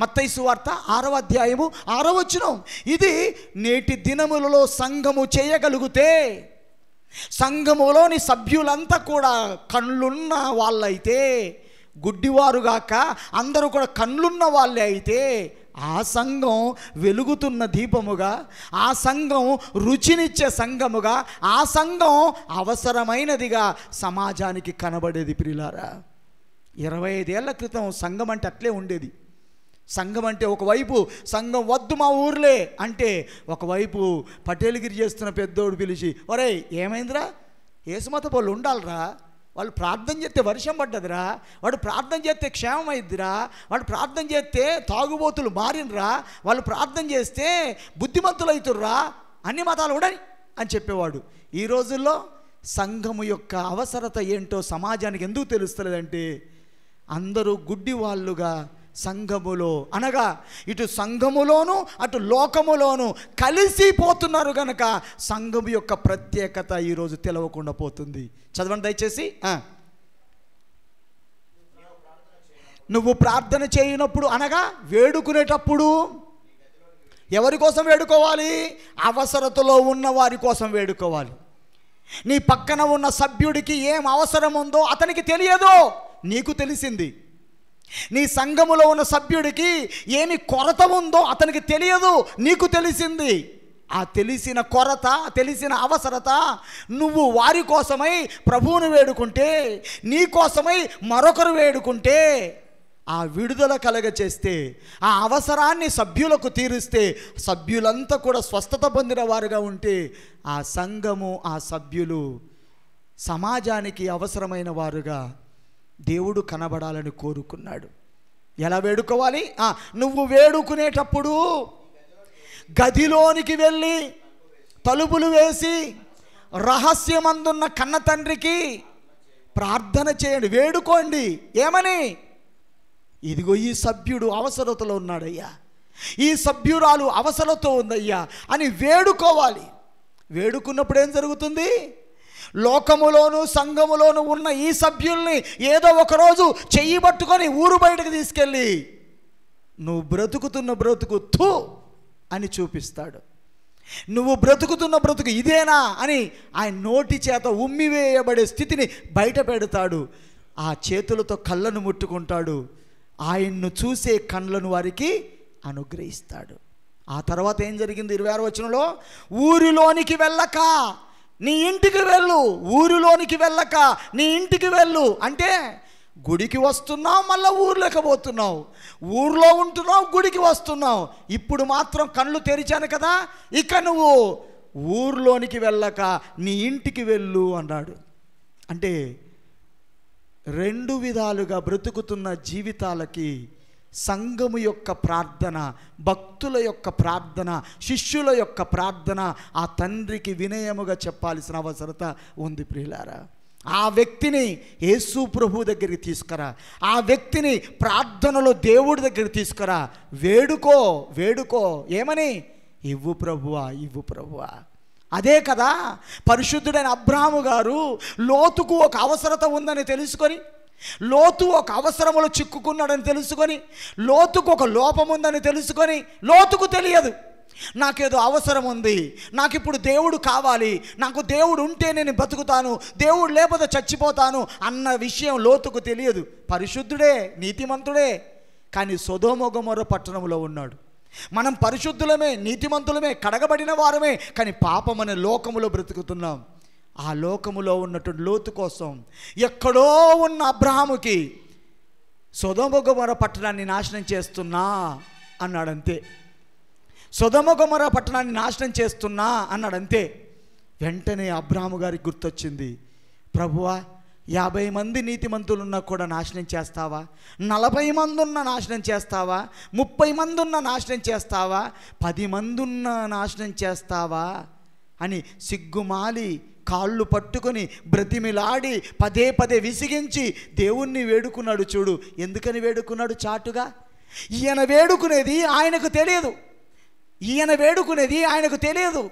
మత్తైసు వార్త ఆరవ అధ్యాయము ఆరవ వచ్చిన ఇది నేటి దినములలో సంఘము చేయగలిగితే సంఘములోని సభ్యులంతా కూడా కళ్ళున్న వాళ్ళైతే గుడ్డివారు గాక అందరూ కూడా కళ్ళున్న వాళ్ళే అయితే ఆ సంఘం వెలుగుతున్న దీపముగా ఆ సంఘం రుచినిచ్చే సంఘముగా ఆ సంఘం అవసరమైనదిగా సమాజానికి కనబడేది ప్రిలారా ఇరవై ఐదేళ్ల క్రితం సంఘం అంటే అట్లే ఉండేది సంఘం అంటే ఒకవైపు సంఘం వద్దు మా ఊర్లే అంటే ఒకవైపు పటేలగిరి చేస్తున్న పెద్దోడు పిలిచి ఒరే ఏమైందిరా ఏసుమత వాళ్ళు ఉండాలిరా వాళ్ళు ప్రార్థన చేస్తే వర్షం పడ్డదిరా వాడు ప్రార్థన చేస్తే క్షేమం అయిద్దిరా వాడు ప్రార్థన చేస్తే తాగుబోతులు మారినరా వాళ్ళు ప్రార్థన చేస్తే బుద్ధిమంతులు అవుతుర్రా అన్ని మతాలు కూడా అని చెప్పేవాడు ఈ రోజుల్లో సంఘము యొక్క అవసరత ఏంటో సమాజానికి ఎందుకు తెలుస్తలేదంటే అందరూ గుడ్డి వాళ్ళుగా సంఘములో అనగా ఇటు సంఘములోను అటు లోకములోను కలిసిపోతున్నారు కనుక సంఘము యొక్క ప్రత్యేకత ఈరోజు తెలవకుండా పోతుంది చదవండి దయచేసి నువ్వు ప్రార్థన చేయనప్పుడు అనగా వేడుకునేటప్పుడు ఎవరి కోసం వేడుకోవాలి అవసరతలో ఉన్న వారి కోసం వేడుకోవాలి నీ పక్కన ఉన్న సభ్యుడికి ఏం అవసరం ఉందో అతనికి తెలియదో నీకు తెలిసింది నీ సంఘములో ఉన్న సభ్యుడికి ఏమి కొరత ఉందో అతనికి తెలియదు నీకు తెలిసింది ఆ తెలిసిన కొరత తెలిసిన అవసరత నువ్వు వారి కోసమై ప్రభువును వేడుకుంటే నీ కోసమై మరొకరు వేడుకుంటే ఆ విడుదల కలగ చేస్తే ఆ అవసరాన్ని సభ్యులకు తీరిస్తే సభ్యులంతా కూడా స్వస్థత పొందిన వారుగా ఉంటే ఆ సంఘము ఆ సభ్యులు సమాజానికి అవసరమైన వారుగా దేవుడు కనబడాలని కోరుకున్నాడు ఎలా వేడుకోవాలి నువ్వు వేడుకునేటప్పుడు గదిలోనికి వెళ్ళి తలుపులు వేసి రహస్యమందున్న కన్న తండ్రికి ప్రార్థన చేయండి వేడుకోండి ఏమని ఇదిగో ఈ సభ్యుడు అవసరతలో ఉన్నాడయ్యా ఈ సభ్యురాలు అవసరతో ఉందయ్యా అని వేడుకోవాలి వేడుకున్నప్పుడు ఏం జరుగుతుంది లోకములోను సంఘములోను ఉన్న ఈ సభ్యుల్ని ఏదో ఒకరోజు చెయ్యి పట్టుకొని ఊరు బయటకు తీసుకెళ్ళి నువ్వు బ్రతుకుతున్న బ్రతుకు థూ అని చూపిస్తాడు నువ్వు బ్రతుకుతున్న బ్రతుకు ఇదేనా అని ఆయన నోటి చేత ఉమ్మివేయబడే స్థితిని బయట పెడతాడు ఆ చేతులతో కళ్ళను ముట్టుకుంటాడు ఆయన్ను చూసే కళ్ళను వారికి అనుగ్రహిస్తాడు ఆ తర్వాత ఏం జరిగింది ఇరవై ఆరు వచనంలో ఊరిలోనికి వెళ్ళక నీ ఇంటికి వెళ్ళు ఊరిలోనికి వెళ్ళక నీ ఇంటికి వెళ్ళు అంటే గుడికి వస్తున్నావు మళ్ళీ ఊర్లోకి పోతున్నావు ఊర్లో ఉంటున్నావు గుడికి వస్తున్నావు ఇప్పుడు మాత్రం కళ్ళు తెరిచాను కదా ఇక నువ్వు ఊర్లోనికి వెళ్ళక నీ ఇంటికి వెళ్ళు అన్నాడు అంటే రెండు విధాలుగా బ్రతుకుతున్న జీవితాలకి సంఘము యొక్క ప్రార్థన భక్తుల యొక్క ప్రార్థన శిష్యుల యొక్క ప్రార్థన ఆ తండ్రికి వినయముగా చెప్పాల్సిన అవసరత ఉంది ప్రియులారా ఆ వ్యక్తిని యేసు ప్రభు దగ్గరికి తీసుకురా ఆ వ్యక్తిని ప్రార్థనలో దేవుడి దగ్గరికి తీసుకురా వేడుకో వేడుకో ఏమని ఇవ్వు ప్రభువా ఇవ్వు ప్రభువా అదే కదా పరిశుద్ధుడైన అబ్రాహము గారు లోతుకు ఒక అవసరత ఉందని తెలుసుకొని లోతు ఒక అవసరములో చిక్కుకున్నాడని తెలుసుకొని లోతుకు ఒక లోపం ఉందని తెలుసుకొని లోతుకు తెలియదు నాకేదో అవసరం ఉంది నాకు ఇప్పుడు దేవుడు కావాలి నాకు దేవుడు ఉంటే నేను బతుకుతాను దేవుడు లేకపోతే చచ్చిపోతాను అన్న విషయం లోతుకు తెలియదు పరిశుద్ధుడే నీతిమంతుడే కానీ సొదోమొగమొర పట్టణంలో ఉన్నాడు మనం పరిశుద్ధులమే నీతిమంతులమే కడగబడిన వారమే కానీ పాపమనే లోకములో బ్రతుకుతున్నాం ఆ లోకములో ఉన్నటువంటి లోతు కోసం ఎక్కడో ఉన్న అబ్రాహముకి సుధముగుమర పట్టణాన్ని నాశనం చేస్తున్నా అన్నాడంతే సుధముగుమర పట్టణాన్ని నాశనం చేస్తున్నా అన్నాడంతే వెంటనే అబ్రాహము గారికి గుర్తొచ్చింది ప్రభువా యాభై మంది నీతిమంతులు ఉన్నా కూడా నాశనం చేస్తావా నలభై మంది ఉన్న నాశనం చేస్తావా ముప్పై మంది ఉన్న నాశనం చేస్తావా పది మంది ఉన్న నాశనం చేస్తావా అని సిగ్గుమాలి కాళ్ళు పట్టుకొని బ్రతిమిలాడి పదే పదే విసిగించి దేవుణ్ణి వేడుకున్నాడు చూడు ఎందుకని వేడుకున్నాడు చాటుగా ఈయన వేడుకునేది ఆయనకు తెలియదు ఈయన వేడుకునేది ఆయనకు తెలియదు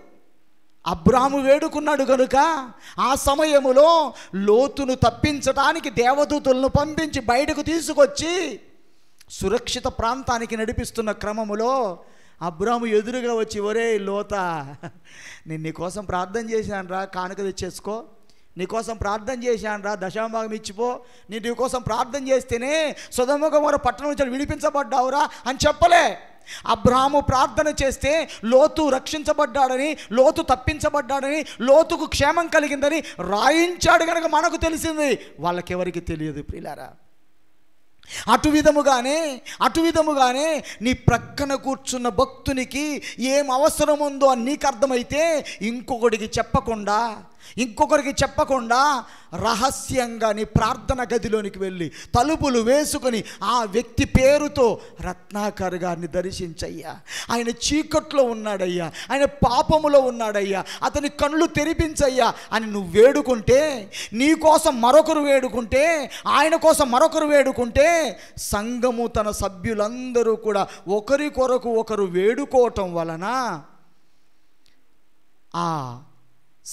అబ్రాము వేడుకున్నాడు కనుక ఆ సమయములో లోతును తప్పించడానికి దేవదూతులను పంపించి బయటకు తీసుకొచ్చి సురక్షిత ప్రాంతానికి నడిపిస్తున్న క్రమములో అబ్రాము ఎదురుగా వచ్చి ఒరే లోత నేను నీకోసం ప్రార్థన చేశాను రా కానుక తెచ్చేసుకో నీకోసం ప్రార్థన చేశాను రా దశాభాగం ఇచ్చిపో నీ నీకోసం ప్రార్థన చేస్తేనే సుధముఖమూర పట్టణం నుంచి విడిపించబడ్డావురా అని చెప్పలే అబ్రాము ప్రార్థన చేస్తే లోతు రక్షించబడ్డాడని లోతు తప్పించబడ్డాడని లోతుకు క్షేమం కలిగిందని రాయించాడు కనుక మనకు తెలిసింది వాళ్ళకెవరికి తెలియదు ప్రిలారా అటు విధముగానే అటు విధముగానే నీ ప్రక్కన కూర్చున్న భక్తునికి ఏం అవసరం ఉందో నీకు అర్థమైతే ఇంకొకటికి చెప్పకుండా ఇంకొకరికి చెప్పకుండా రహస్యంగా నీ ప్రార్థన గదిలోనికి వెళ్ళి తలుపులు వేసుకొని ఆ వ్యక్తి పేరుతో రత్నాకర్ గారిని దర్శించయ్యా ఆయన చీకట్లో ఉన్నాడయ్యా ఆయన పాపములో ఉన్నాడయ్యా అతని కళ్ళు తెరిపించయ్యా అని నువ్వు వేడుకుంటే నీ కోసం మరొకరు వేడుకుంటే ఆయన కోసం మరొకరు వేడుకుంటే సంఘము తన సభ్యులందరూ కూడా ఒకరి కొరకు ఒకరు వేడుకోవటం వలన ఆ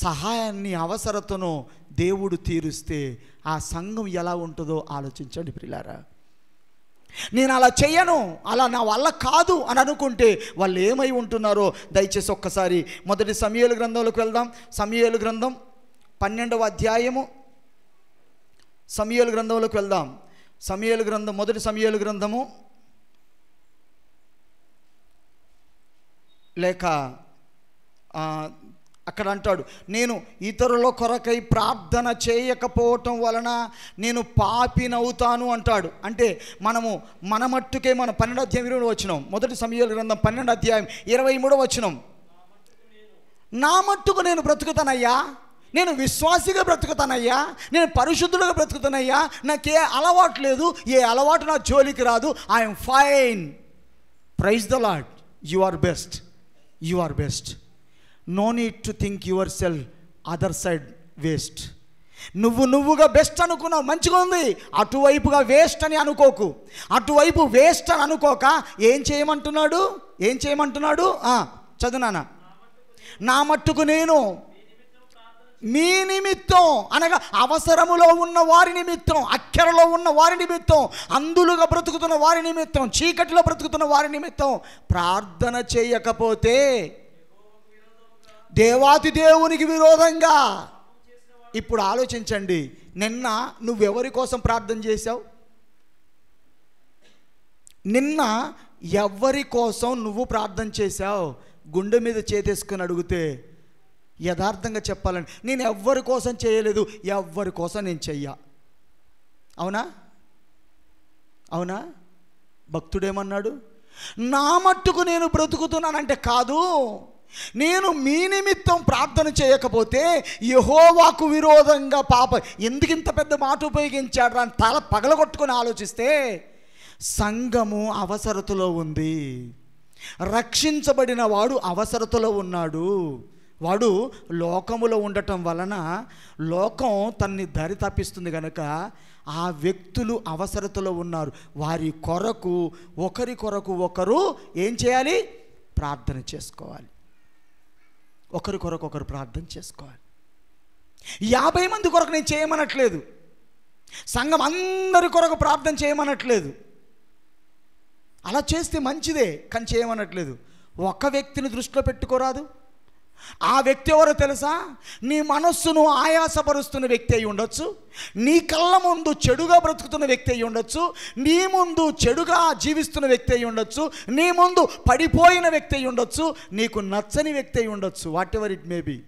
సహాయాన్ని అవసరతను దేవుడు తీరుస్తే ఆ సంఘం ఎలా ఉంటుందో ఆలోచించండి ప్రిలారా నేను అలా చేయను అలా నా వల్ల కాదు అని అనుకుంటే వాళ్ళు ఏమై ఉంటున్నారో దయచేసి ఒక్కసారి మొదటి సమయలు గ్రంథంలోకి వెళ్దాం సమయలు గ్రంథం పన్నెండవ అధ్యాయము సమయలు గ్రంథంలోకి వెళ్దాం సమయలు గ్రంథం మొదటి సమయలు గ్రంథము లేక అక్కడ అంటాడు నేను ఇతరుల కొరకై ప్రార్థన చేయకపోవటం వలన నేను పాపినవుతాను అంటాడు అంటే మనము మన మట్టుకే మనం పన్నెండు అధ్యాయం ఇరవై వచ్చినాం మొదటి సమయాల గ్రంథం పన్నెండు అధ్యాయం ఇరవై మూడో వచ్చినాం నా మట్టుకు నేను బ్రతుకుతానయ్యా నేను విశ్వాసిగా బ్రతుకుతానయ్యా నేను పరిశుద్ధులుగా బ్రతుకుతానయ్యా నాకే అలవాటు లేదు ఏ అలవాటు నా జోలికి రాదు I'm fine praise the lord you are best you are best no need to think your self other side waste నువ్వు నువ్వుగా బెస్ట్ అనుకున్నావు మంచిగా ఉంది అటువైపుగా వేస్ట్ అని అనుకోకు అటువైపు వేస్ట్ అని అనుకోక ఏం చేయమంటున్నాడు ఏం చేయమంటున్నాడు చదువునానా నా మట్టుకు నేను మీ నిమిత్తం అనగా అవసరములో ఉన్న వారి నిమిత్తం అక్కరలో ఉన్న వారి నిమిత్తం అందులుగా బ్రతుకుతున్న వారి నిమిత్తం చీకటిలో బ్రతుకుతున్న వారి నిమిత్తం ప్రార్థన చేయకపోతే దేవాతి దేవునికి విరోధంగా ఇప్పుడు ఆలోచించండి నిన్న నువ్వెవరి కోసం ప్రార్థన చేశావు నిన్న ఎవరి కోసం నువ్వు ప్రార్థన చేశావు గుండె మీద చేతేసుకుని అడిగితే యథార్థంగా చెప్పాలని నేను ఎవ్వరి కోసం చేయలేదు ఎవ్వరి కోసం నేను చెయ్య అవునా అవునా భక్తుడేమన్నాడు నా మట్టుకు నేను బ్రతుకుతున్నానంటే కాదు నేను మీ నిమిత్తం ప్రార్థన చేయకపోతే యహోవాకు విరోధంగా పాప ఎందుకు ఇంత పెద్ద మాట ఉపయోగించాడు అని తల పగలగొట్టుకుని ఆలోచిస్తే సంఘము అవసరతలో ఉంది రక్షించబడిన వాడు అవసరతలో ఉన్నాడు వాడు లోకములో ఉండటం వలన లోకం తన్ని దరి తప్పిస్తుంది కనుక ఆ వ్యక్తులు అవసరతలో ఉన్నారు వారి కొరకు ఒకరి కొరకు ఒకరు ఏం చేయాలి ప్రార్థన చేసుకోవాలి ఒకరి కొరకు ఒకరు ప్రార్థన చేసుకోవాలి యాభై మంది కొరకు నేను చేయమనట్లేదు సంఘం అందరి కొరకు ప్రార్థన చేయమనట్లేదు అలా చేస్తే మంచిదే కానీ చేయమనట్లేదు ఒక్క వ్యక్తిని దృష్టిలో పెట్టుకోరాదు ఆ వ్యక్తి ఎవరో తెలుసా నీ మనస్సును ఆయాసపరుస్తున్న వ్యక్తి అయి ఉండొచ్చు నీ కళ్ళ ముందు చెడుగా బ్రతుకుతున్న వ్యక్తి అయి ఉండొచ్చు నీ ముందు చెడుగా జీవిస్తున్న వ్యక్తి అయి ఉండొచ్చు నీ ముందు పడిపోయిన వ్యక్తి అయి ఉండొచ్చు నీకు నచ్చని వ్యక్తి అయి ఉండొచ్చు whatever it may be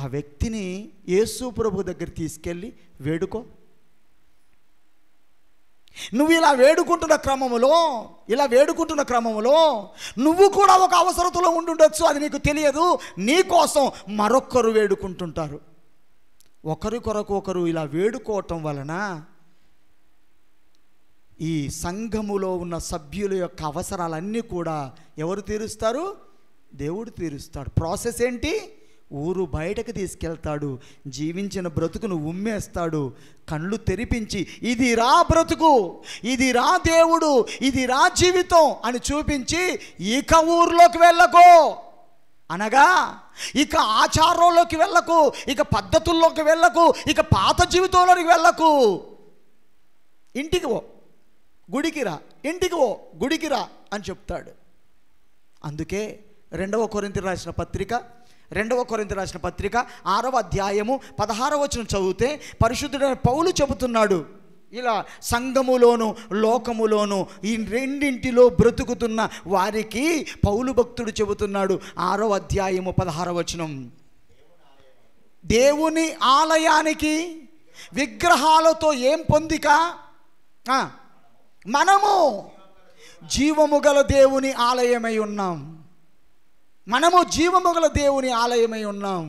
ఆ వ్యక్తిని యేసు ప్రభు దగ్గర తీసుకెళ్ళి వేడుకో నువ్వు ఇలా వేడుకుంటున్న క్రమములో ఇలా వేడుకుంటున్న క్రమములో నువ్వు కూడా ఒక అవసరతలో ఉండుండొచ్చు అది నీకు తెలియదు నీ కోసం మరొక్కరు వేడుకుంటుంటారు ఒకరి కొరకు ఒకరు ఇలా వేడుకోవటం వలన ఈ సంఘములో ఉన్న సభ్యుల యొక్క అవసరాలన్నీ కూడా ఎవరు తీరుస్తారు దేవుడు తీరుస్తాడు ప్రాసెస్ ఏంటి ఊరు బయటకు తీసుకెళ్తాడు జీవించిన బ్రతుకును ఉమ్మేస్తాడు కళ్ళు తెరిపించి ఇది రా బ్రతుకు ఇది రా దేవుడు ఇది రా జీవితం అని చూపించి ఇక ఊర్లోకి వెళ్ళకో అనగా ఇక ఆచారంలోకి వెళ్ళకు ఇక పద్ధతుల్లోకి వెళ్ళకు ఇక పాత జీవితంలోకి వెళ్ళకు ఇంటికి ఓ గుడికి రా ఇంటికి ఓ గుడికి రా అని చెప్తాడు అందుకే రెండవ కొరింత రాసిన పత్రిక రెండవ కొరింత రాసిన పత్రిక ఆరవ అధ్యాయము పదహారవ వచనం చదివితే పరిశుద్ధుడ పౌలు చెబుతున్నాడు ఇలా సంఘములోను లోకములోను ఈ రెండింటిలో బ్రతుకుతున్న వారికి పౌలు భక్తుడు చెబుతున్నాడు ఆరో అధ్యాయము పదహారవ వచనం దేవుని ఆలయానికి విగ్రహాలతో ఏం పొందిక మనము జీవము గల దేవుని ఆలయమై ఉన్నాం మనము జీవముగల దేవుని ఆలయమై ఉన్నాం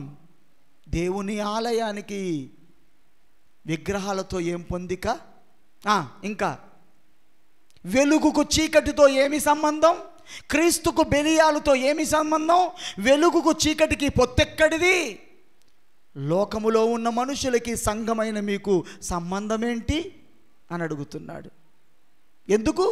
దేవుని ఆలయానికి విగ్రహాలతో ఏం పొందిక ఇంకా వెలుగుకు చీకటితో ఏమి సంబంధం క్రీస్తుకు బెలియాలతో ఏమి సంబంధం వెలుగుకు చీకటికి పొత్తెక్కడిది లోకములో ఉన్న మనుషులకి సంఘమైన మీకు సంబంధం ఏంటి అని అడుగుతున్నాడు ఎందుకు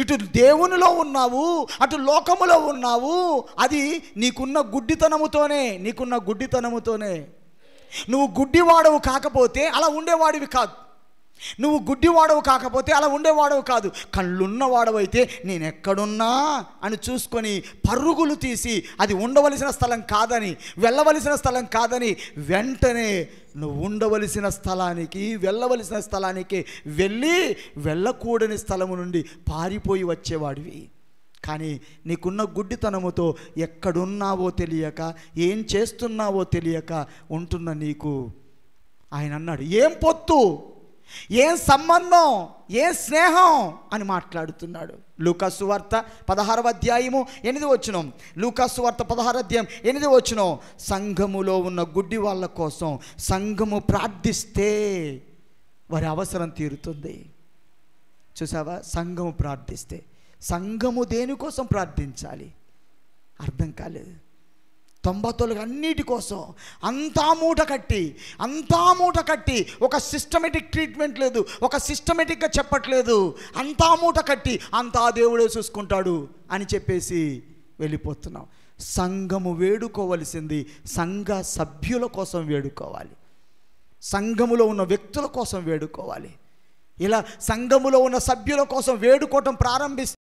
ఇటు దేవునిలో ఉన్నావు అటు లోకములో ఉన్నావు అది నీకున్న గుడ్డితనముతోనే నీకున్న గుడ్డితనముతోనే నువ్వు గుడ్డివాడవు కాకపోతే అలా ఉండేవాడివి కాదు నువ్వు గుడ్డివాడవు కాకపోతే అలా ఉండేవాడవు కాదు కళ్ళున్నవాడవైతే నేను ఎక్కడున్నా అని చూసుకొని పరుగులు తీసి అది ఉండవలసిన స్థలం కాదని వెళ్ళవలసిన స్థలం కాదని వెంటనే నువ్వు ఉండవలసిన స్థలానికి వెళ్ళవలసిన స్థలానికి వెళ్ళి వెళ్ళకూడని స్థలము నుండి పారిపోయి వచ్చేవాడివి కానీ నీకున్న గుడ్డితనముతో ఎక్కడున్నావో తెలియక ఏం చేస్తున్నావో తెలియక ఉంటున్న నీకు ఆయన అన్నాడు ఏం పొత్తు ఏం సంబంధం ఏ స్నేహం అని మాట్లాడుతున్నాడు లూకాసు వార్త పదహార అధ్యాయము ఎనిమిది వచ్చును లూకాసు వార్త పదహార అధ్యాయం ఎనిమిది వచ్చును సంఘములో ఉన్న గుడ్డి వాళ్ళ కోసం సంఘము ప్రార్థిస్తే వారి అవసరం తీరుతుంది చూసావా సంఘము ప్రార్థిస్తే సంఘము దేనికోసం ప్రార్థించాలి అర్థం కాలేదు తొంభత్తోలకు అన్నిటి కోసం అంతా మూట కట్టి అంతా మూట కట్టి ఒక సిస్టమేటిక్ ట్రీట్మెంట్ లేదు ఒక సిస్టమేటిక్గా చెప్పట్లేదు అంతా మూట కట్టి అంతా దేవుడే చూసుకుంటాడు అని చెప్పేసి వెళ్ళిపోతున్నాం సంఘము వేడుకోవలసింది సంఘ సభ్యుల కోసం వేడుకోవాలి సంఘములో ఉన్న వ్యక్తుల కోసం వేడుకోవాలి ఇలా సంఘములో ఉన్న సభ్యుల కోసం వేడుకోవటం ప్రారంభిస్తే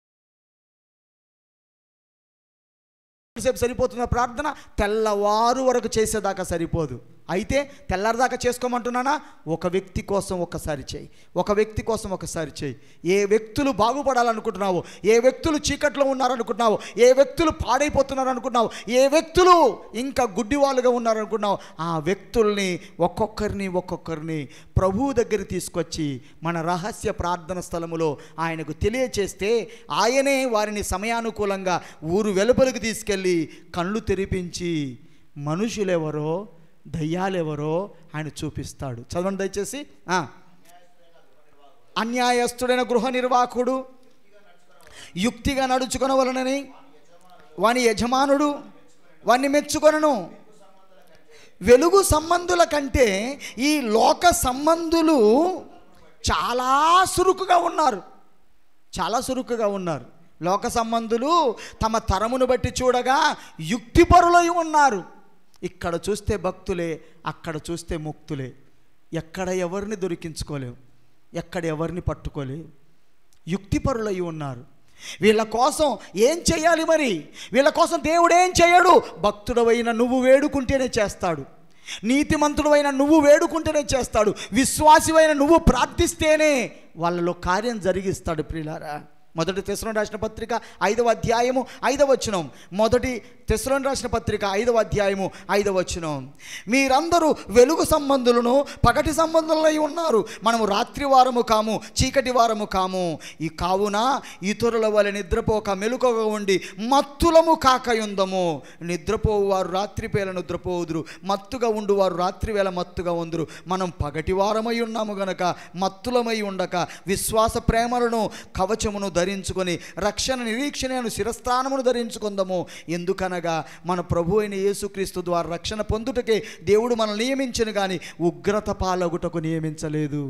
సేపు సరిపోతున్న ప్రార్థన తెల్లవారు వరకు చేసేదాకా సరిపోదు అయితే తెల్లారిదాకా చేసుకోమంటున్నానా ఒక వ్యక్తి కోసం ఒకసారి చేయి ఒక వ్యక్తి కోసం ఒకసారి చేయి ఏ వ్యక్తులు బాగుపడాలనుకుంటున్నావు ఏ వ్యక్తులు చీకట్లో ఉన్నారనుకుంటున్నావు ఏ వ్యక్తులు పాడైపోతున్నారనుకుంటున్నావు ఏ వ్యక్తులు ఇంకా గుడ్డివాళ్ళుగా ఉన్నారనుకున్నావు ఆ వ్యక్తుల్ని ఒక్కొక్కరిని ఒక్కొక్కరిని ప్రభువు దగ్గర తీసుకొచ్చి మన రహస్య ప్రార్థన స్థలములో ఆయనకు తెలియచేస్తే ఆయనే వారిని సమయానుకూలంగా ఊరు వెలుపలికి తీసుకెళ్ళి కళ్ళు తెరిపించి మనుషులెవరో దయ్యాలు ఎవరో ఆయన చూపిస్తాడు చదవండి దయచేసి అన్యాయస్తుడైన గృహ నిర్వాహకుడు యుక్తిగా నడుచుకొనవలనని వాని యజమానుడు వాణ్ణి మెచ్చుకొనను వెలుగు సంబంధుల కంటే ఈ లోక సంబంధులు చాలా సురుకుగా ఉన్నారు చాలా సురుకుగా ఉన్నారు లోక సంబంధులు తమ తరమును బట్టి చూడగా యుక్తిపరులై ఉన్నారు ఇక్కడ చూస్తే భక్తులే అక్కడ చూస్తే ముక్తులే ఎక్కడ ఎవరిని దొరికించుకోలేవు ఎక్కడ ఎవరిని పట్టుకోలేవు యుక్తిపరులై ఉన్నారు వీళ్ళ కోసం ఏం చేయాలి మరి వీళ్ళ కోసం దేవుడేం చేయడు భక్తుడవైన నువ్వు వేడుకుంటేనే చేస్తాడు నీతిమంతుడువైన నువ్వు వేడుకుంటేనే చేస్తాడు విశ్వాసివైన నువ్వు ప్రార్థిస్తేనే వాళ్ళలో కార్యం జరిగిస్తాడు ప్రియులారా మొదటి తెసరం రాసిన పత్రిక ఐదవ అధ్యాయము ఐదవ వచనం మొదటి తెసరం రాసిన పత్రిక ఐదవ అధ్యాయము ఐదవ వచనం మీరందరూ వెలుగు సంబంధులను పగటి సంబంధులై ఉన్నారు మనము రాత్రి వారము కాము చీకటి వారము కాము ఈ కావున ఇతరుల వల్ల నిద్రపోక మెలుకగా ఉండి మత్తులము కాకయుందము నిద్రపోవు వారు రాత్రి పేల నిద్రపోదురు మత్తుగా ఉండు వారు రాత్రి వేళ మత్తుగా ఉందరు మనం పగటి వారమై ఉన్నాము గనక మత్తులమై ఉండక విశ్వాస ప్రేమలను కవచమును ధరి ధరించుకొని రక్షణ నిరీక్షణను శిరస్థానమును ధరించుకుందాము ఎందుకనగా మన ప్రభు అయిన యేసుక్రీస్తు ద్వారా రక్షణ పొందుటకే దేవుడు మనల్ని నియమించను కానీ ఉగ్రత పాలగుటకు నియమించలేదు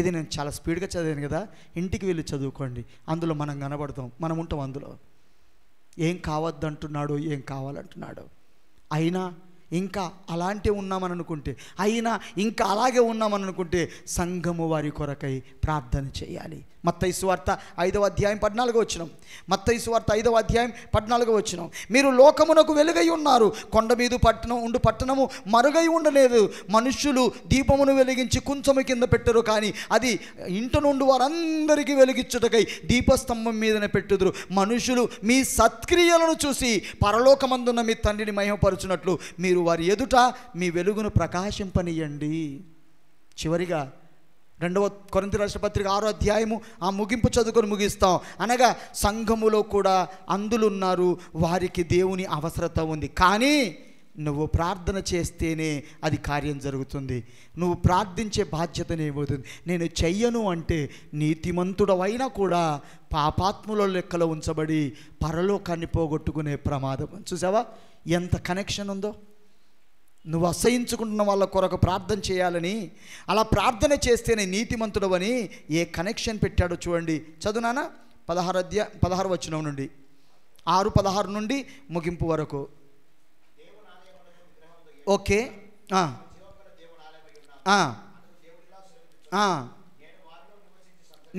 ఇది నేను చాలా స్పీడ్గా చదివాను కదా ఇంటికి వెళ్ళి చదువుకోండి అందులో మనం కనబడతాం మనం ఉంటాం అందులో ఏం కావద్దంటున్నాడు ఏం కావాలంటున్నాడు అయినా ఇంకా అలాంటివి ఉన్నామని అనుకుంటే అయినా ఇంకా అలాగే ఉన్నామని అనుకుంటే సంఘము వారి కొరకై ప్రార్థన చేయాలి మత్తైసు వార్త ఐదవ అధ్యాయం పద్నాలుగో వచ్చినాం మత్తైసు వార్త ఐదవ అధ్యాయం పద్నాలుగో వచ్చినాం మీరు లోకమునకు వెలుగై ఉన్నారు కొండ మీద పట్టణం ఉండు పట్టణము మరుగై ఉండలేదు మనుష్యులు దీపమును వెలిగించి కుంచము కింద పెట్టరు కానీ అది ఇంట నుండి వారందరికీ వెలిగించుటకై దీపస్తంభం మీదనే పెట్టుదురు మనుషులు మీ సత్క్రియలను చూసి పరలోకమందున్న మీ తండ్రిని మహిమపరుచున్నట్లు మీరు వారి ఎదుట మీ వెలుగును ప్రకాశింపనియండి చివరిగా రెండవ కొరంతి రాష్ట్ర పత్రిక ఆరో అధ్యాయము ఆ ముగింపు చదువుకొని ముగిస్తాం అనగా సంఘములో కూడా అందులున్నారు వారికి దేవుని అవసరత ఉంది కానీ నువ్వు ప్రార్థన చేస్తేనే అది కార్యం జరుగుతుంది నువ్వు ప్రార్థించే బాధ్యత నీవుతుంది నేను చెయ్యను అంటే నీతిమంతుడవైనా కూడా పాపాత్ముల లెక్కలో ఉంచబడి పరలోకాన్ని పోగొట్టుకునే ప్రమాదం చూసావా ఎంత కనెక్షన్ ఉందో నువ్వు అసహించుకుంటున్న వాళ్ళ కొరకు ప్రార్థన చేయాలని అలా ప్రార్థన చేస్తేనే నీతిమంతుడు అని ఏ కనెక్షన్ పెట్టాడో చూడండి చదువునానా పదహారు అధ్యా పదహారు వచ్చిన నుండి ఆరు పదహారు నుండి ముగింపు వరకు ఓకే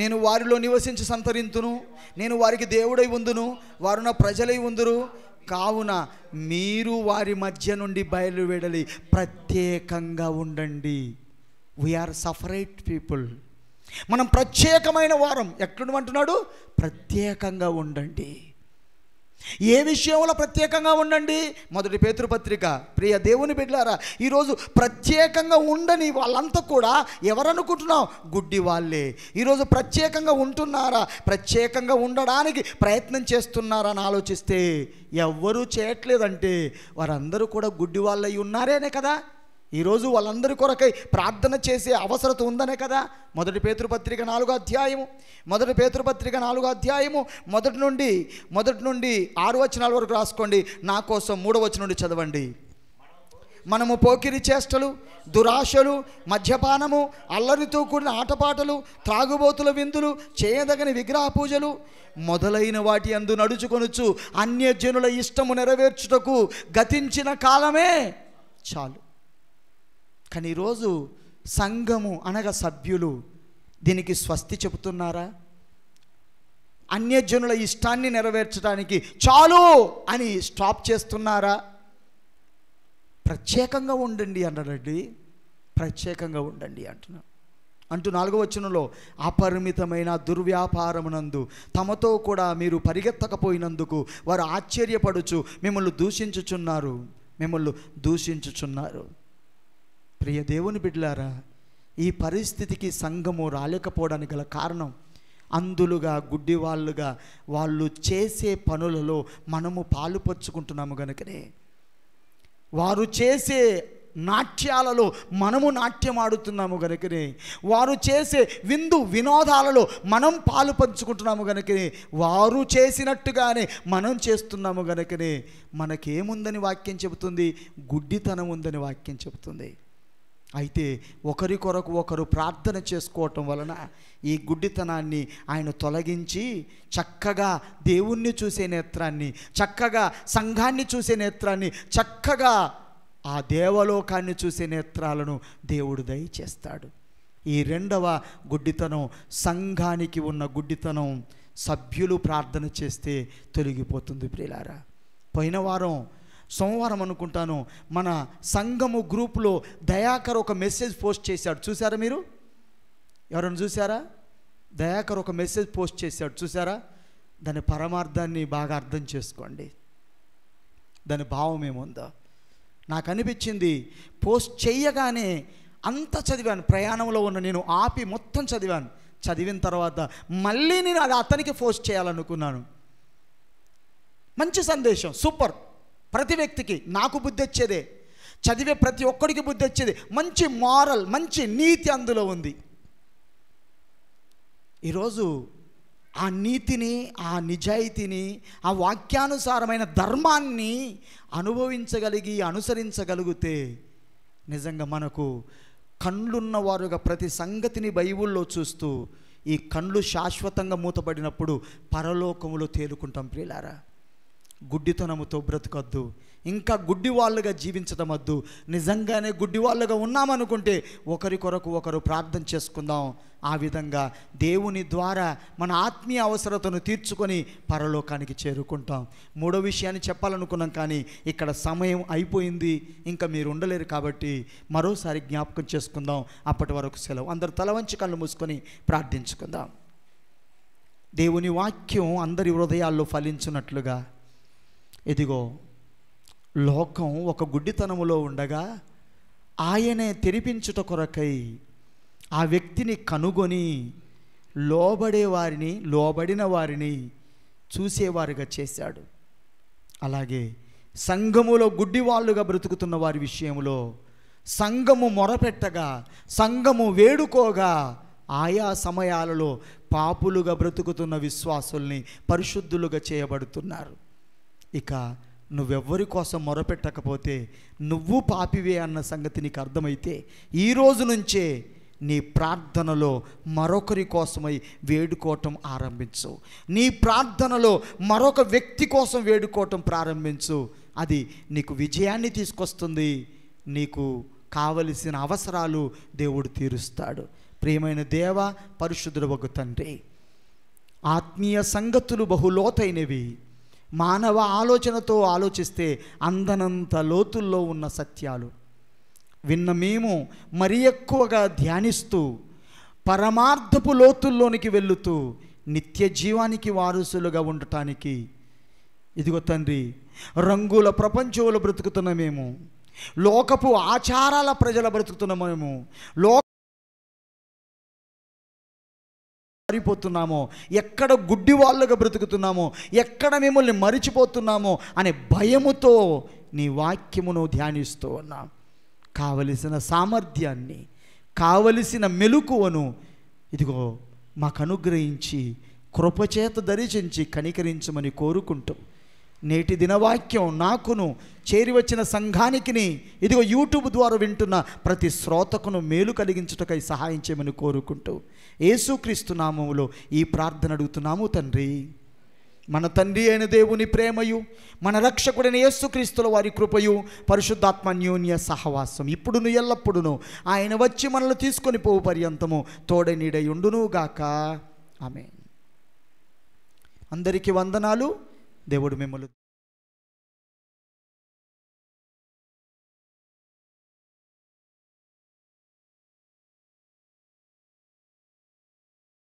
నేను వారిలో నివసించి సంతరింతును నేను వారికి దేవుడై ఉందును వారు నా ప్రజలై ఉందురు కావున మీరు వారి మధ్య నుండి బయలువెడలి ప్రత్యేకంగా ఉండండి వీఆర్ సఫరేట్ పీపుల్ మనం ప్రత్యేకమైన వారం ఎక్కడమంటున్నాడు ప్రత్యేకంగా ఉండండి ఏ విషయంలో ప్రత్యేకంగా ఉండండి మొదటి పేతృపత్రిక ప్రియ దేవుని బిడ్డారా ఈరోజు ప్రత్యేకంగా ఉండని వాళ్ళంతా కూడా ఎవరనుకుంటున్నాం గుడ్డి వాళ్ళే ఈరోజు ప్రత్యేకంగా ఉంటున్నారా ప్రత్యేకంగా ఉండడానికి ప్రయత్నం చేస్తున్నారా అని ఆలోచిస్తే ఎవ్వరూ చేయట్లేదంటే వారందరూ కూడా గుడ్డి వాళ్ళయి ఉన్నారేనే కదా ఈరోజు వాళ్ళందరి కొరకై ప్రార్థన చేసే అవసరత ఉందనే కదా మొదటి పేతృపత్రిక నాలుగో అధ్యాయము మొదటి పేతృపత్రిక నాలుగో అధ్యాయము మొదటి నుండి మొదటి నుండి ఆరు వచనాల వరకు రాసుకోండి నా కోసం మూడో నుండి చదవండి మనము పోకిరి చేష్టలు దురాశలు మద్యపానము అల్లరితో కూడిన ఆటపాటలు త్రాగుబోతుల విందులు చేయదగని విగ్రహ పూజలు మొదలైన వాటి అందు నడుచుకొనుచు అన్యజనుల ఇష్టము నెరవేర్చుటకు గతించిన కాలమే చాలు కానీ ఈరోజు సంఘము అనగా సభ్యులు దీనికి స్వస్తి చెబుతున్నారా అన్యజనుల ఇష్టాన్ని నెరవేర్చడానికి చాలు అని స్టాప్ చేస్తున్నారా ప్రత్యేకంగా ఉండండి అన్నాడండి ప్రత్యేకంగా ఉండండి అంటున్నా అంటూ నాలుగో వచనంలో అపరిమితమైన దుర్వ్యాపారమునందు తమతో కూడా మీరు పరిగెత్తకపోయినందుకు వారు ఆశ్చర్యపడుచు మిమ్మల్ని దూషించుచున్నారు మిమ్మల్ని దూషించుచున్నారు ప్రియ దేవుని బిడ్డలారా ఈ పరిస్థితికి సంఘము రాలేకపోవడానికి గల కారణం అందులుగా గుడ్డివాళ్ళుగా వాళ్ళు చేసే పనులలో మనము పాలు కనుకనే వారు చేసే నాట్యాలలో మనము నాట్యం ఆడుతున్నాము కనుకనే వారు చేసే విందు వినోదాలలో మనం పాలు పంచుకుంటున్నాము కనుకనే వారు చేసినట్టుగానే మనం చేస్తున్నాము కనుకనే మనకేముందని వాక్యం చెబుతుంది గుడ్డితనం ఉందని వాక్యం చెబుతుంది అయితే ఒకరి కొరకు ఒకరు ప్రార్థన చేసుకోవటం వలన ఈ గుడ్డితనాన్ని ఆయన తొలగించి చక్కగా దేవుణ్ణి చూసే నేత్రాన్ని చక్కగా సంఘాన్ని చూసే నేత్రాన్ని చక్కగా ఆ దేవలోకాన్ని చూసే నేత్రాలను దేవుడు దయచేస్తాడు ఈ రెండవ గుడ్డితనం సంఘానికి ఉన్న గుడ్డితనం సభ్యులు ప్రార్థన చేస్తే తొలగిపోతుంది ప్రిలారా పోయిన వారం సోమవారం అనుకుంటాను మన సంఘము గ్రూప్లో దయాకర్ ఒక మెసేజ్ పోస్ట్ చేశాడు చూసారా మీరు ఎవరైనా చూసారా దయాకర్ ఒక మెసేజ్ పోస్ట్ చేశాడు చూసారా దాని పరమార్థాన్ని బాగా అర్థం చేసుకోండి దాని భావం ఏముందో నాకు అనిపించింది పోస్ట్ చేయగానే అంత చదివాను ప్రయాణంలో ఉన్న నేను ఆపి మొత్తం చదివాను చదివిన తర్వాత మళ్ళీ నేను అది అతనికి పోస్ట్ చేయాలనుకున్నాను మంచి సందేశం సూపర్ ప్రతి వ్యక్తికి నాకు బుద్ధి వచ్చేదే చదివే ప్రతి ఒక్కడికి బుద్ధి వచ్చేది మంచి మారల్ మంచి నీతి అందులో ఉంది ఈరోజు ఆ నీతిని ఆ నిజాయితీని ఆ వాక్యానుసారమైన ధర్మాన్ని అనుభవించగలిగి అనుసరించగలిగితే నిజంగా మనకు కళ్ళున్నవారుగా ప్రతి సంగతిని బైబుల్లో చూస్తూ ఈ కళ్ళు శాశ్వతంగా మూతపడినప్పుడు పరలోకములో తేలుకుంటాం ప్రియులారా గుడ్డితనముతో బ్రతకద్దు ఇంకా గుడ్డి వాళ్ళుగా జీవించడం వద్దు నిజంగానే గుడ్డి వాళ్ళుగా ఉన్నామనుకుంటే ఒకరి కొరకు ఒకరు ప్రార్థన చేసుకుందాం ఆ విధంగా దేవుని ద్వారా మన ఆత్మీయ అవసరతను తీర్చుకొని పరలోకానికి చేరుకుంటాం మూడో విషయాన్ని చెప్పాలనుకున్నాం కానీ ఇక్కడ సమయం అయిపోయింది ఇంకా మీరు ఉండలేరు కాబట్టి మరోసారి జ్ఞాపకం చేసుకుందాం అప్పటి వరకు సెలవు అందరు తలవంచి కళ్ళు మూసుకొని ప్రార్థించుకుందాం దేవుని వాక్యం అందరి హృదయాల్లో ఫలించున్నట్లుగా ఇదిగో లోకం ఒక గుడ్డితనములో ఉండగా ఆయనే తెరిపించుట కొరకై ఆ వ్యక్తిని కనుగొని లోబడే వారిని లోబడిన వారిని చూసేవారుగా చేశాడు అలాగే సంఘములో గుడ్డివాళ్ళుగా బ్రతుకుతున్న వారి విషయంలో సంఘము మొరపెట్టగా సంఘము వేడుకోగా ఆయా సమయాలలో పాపులుగా బ్రతుకుతున్న విశ్వాసుల్ని పరిశుద్ధులుగా చేయబడుతున్నారు ఇక నువ్వెవ్వరి కోసం మొరపెట్టకపోతే నువ్వు పాపివే అన్న సంగతి నీకు అర్థమైతే ఈ రోజు నుంచే నీ ప్రార్థనలో మరొకరి కోసమై వేడుకోవటం ఆరంభించు నీ ప్రార్థనలో మరొక వ్యక్తి కోసం వేడుకోవటం ప్రారంభించు అది నీకు విజయాన్ని తీసుకొస్తుంది నీకు కావలసిన అవసరాలు దేవుడు తీరుస్తాడు ప్రియమైన దేవ పరిశుద్ధుడు ఒక తండ్రి ఆత్మీయ సంగతులు బహులోతైనవి మానవ ఆలోచనతో ఆలోచిస్తే అందనంత లోతుల్లో ఉన్న సత్యాలు విన్న మేము మరీ ఎక్కువగా ధ్యానిస్తూ పరమార్థపు లోతుల్లోనికి వెళుతూ నిత్య జీవానికి వారసులుగా ఉండటానికి ఇదిగో తండ్రి రంగుల ప్రపంచంలో బ్రతుకుతున్న మేము లోకపు ఆచారాల ప్రజల బ్రతుకుతున్న మేము లోక జారిపోతున్నామో ఎక్కడ గుడ్డి వాళ్ళుగా బ్రతుకుతున్నామో ఎక్కడ మిమ్మల్ని మరిచిపోతున్నామో అనే భయముతో నీ వాక్యమును ధ్యానిస్తూ ఉన్నాం కావలసిన సామర్థ్యాన్ని కావలసిన మెలుకువను ఇదిగో మాకు అనుగ్రహించి కృపచేత దరిచించి కనికరించమని కోరుకుంటూ నేటి దినవాక్యం నాకును చేరివచ్చిన సంఘానికిని ఇదిగో యూట్యూబ్ ద్వారా వింటున్న ప్రతి శ్రోతకును మేలు కలిగించుటకై సహాయం చేయమని కోరుకుంటూ యేసుక్రీస్తు నామములో ఈ ప్రార్థన అడుగుతున్నాము తండ్రి మన తండ్రి అయిన దేవుని ప్రేమయు మన రక్షకుడైన యేసుక్రీస్తుల వారి కృపయు పరిశుద్ధాత్మ న్యూన్య సహవాసం ఇప్పుడును ఎల్లప్పుడును ఆయన వచ్చి మనల్ని తీసుకొని పోవు పర్యంతము తోడే ఉండునుగాక ఆమె అందరికీ వందనాలు దేవుడు మిమ్మల్ని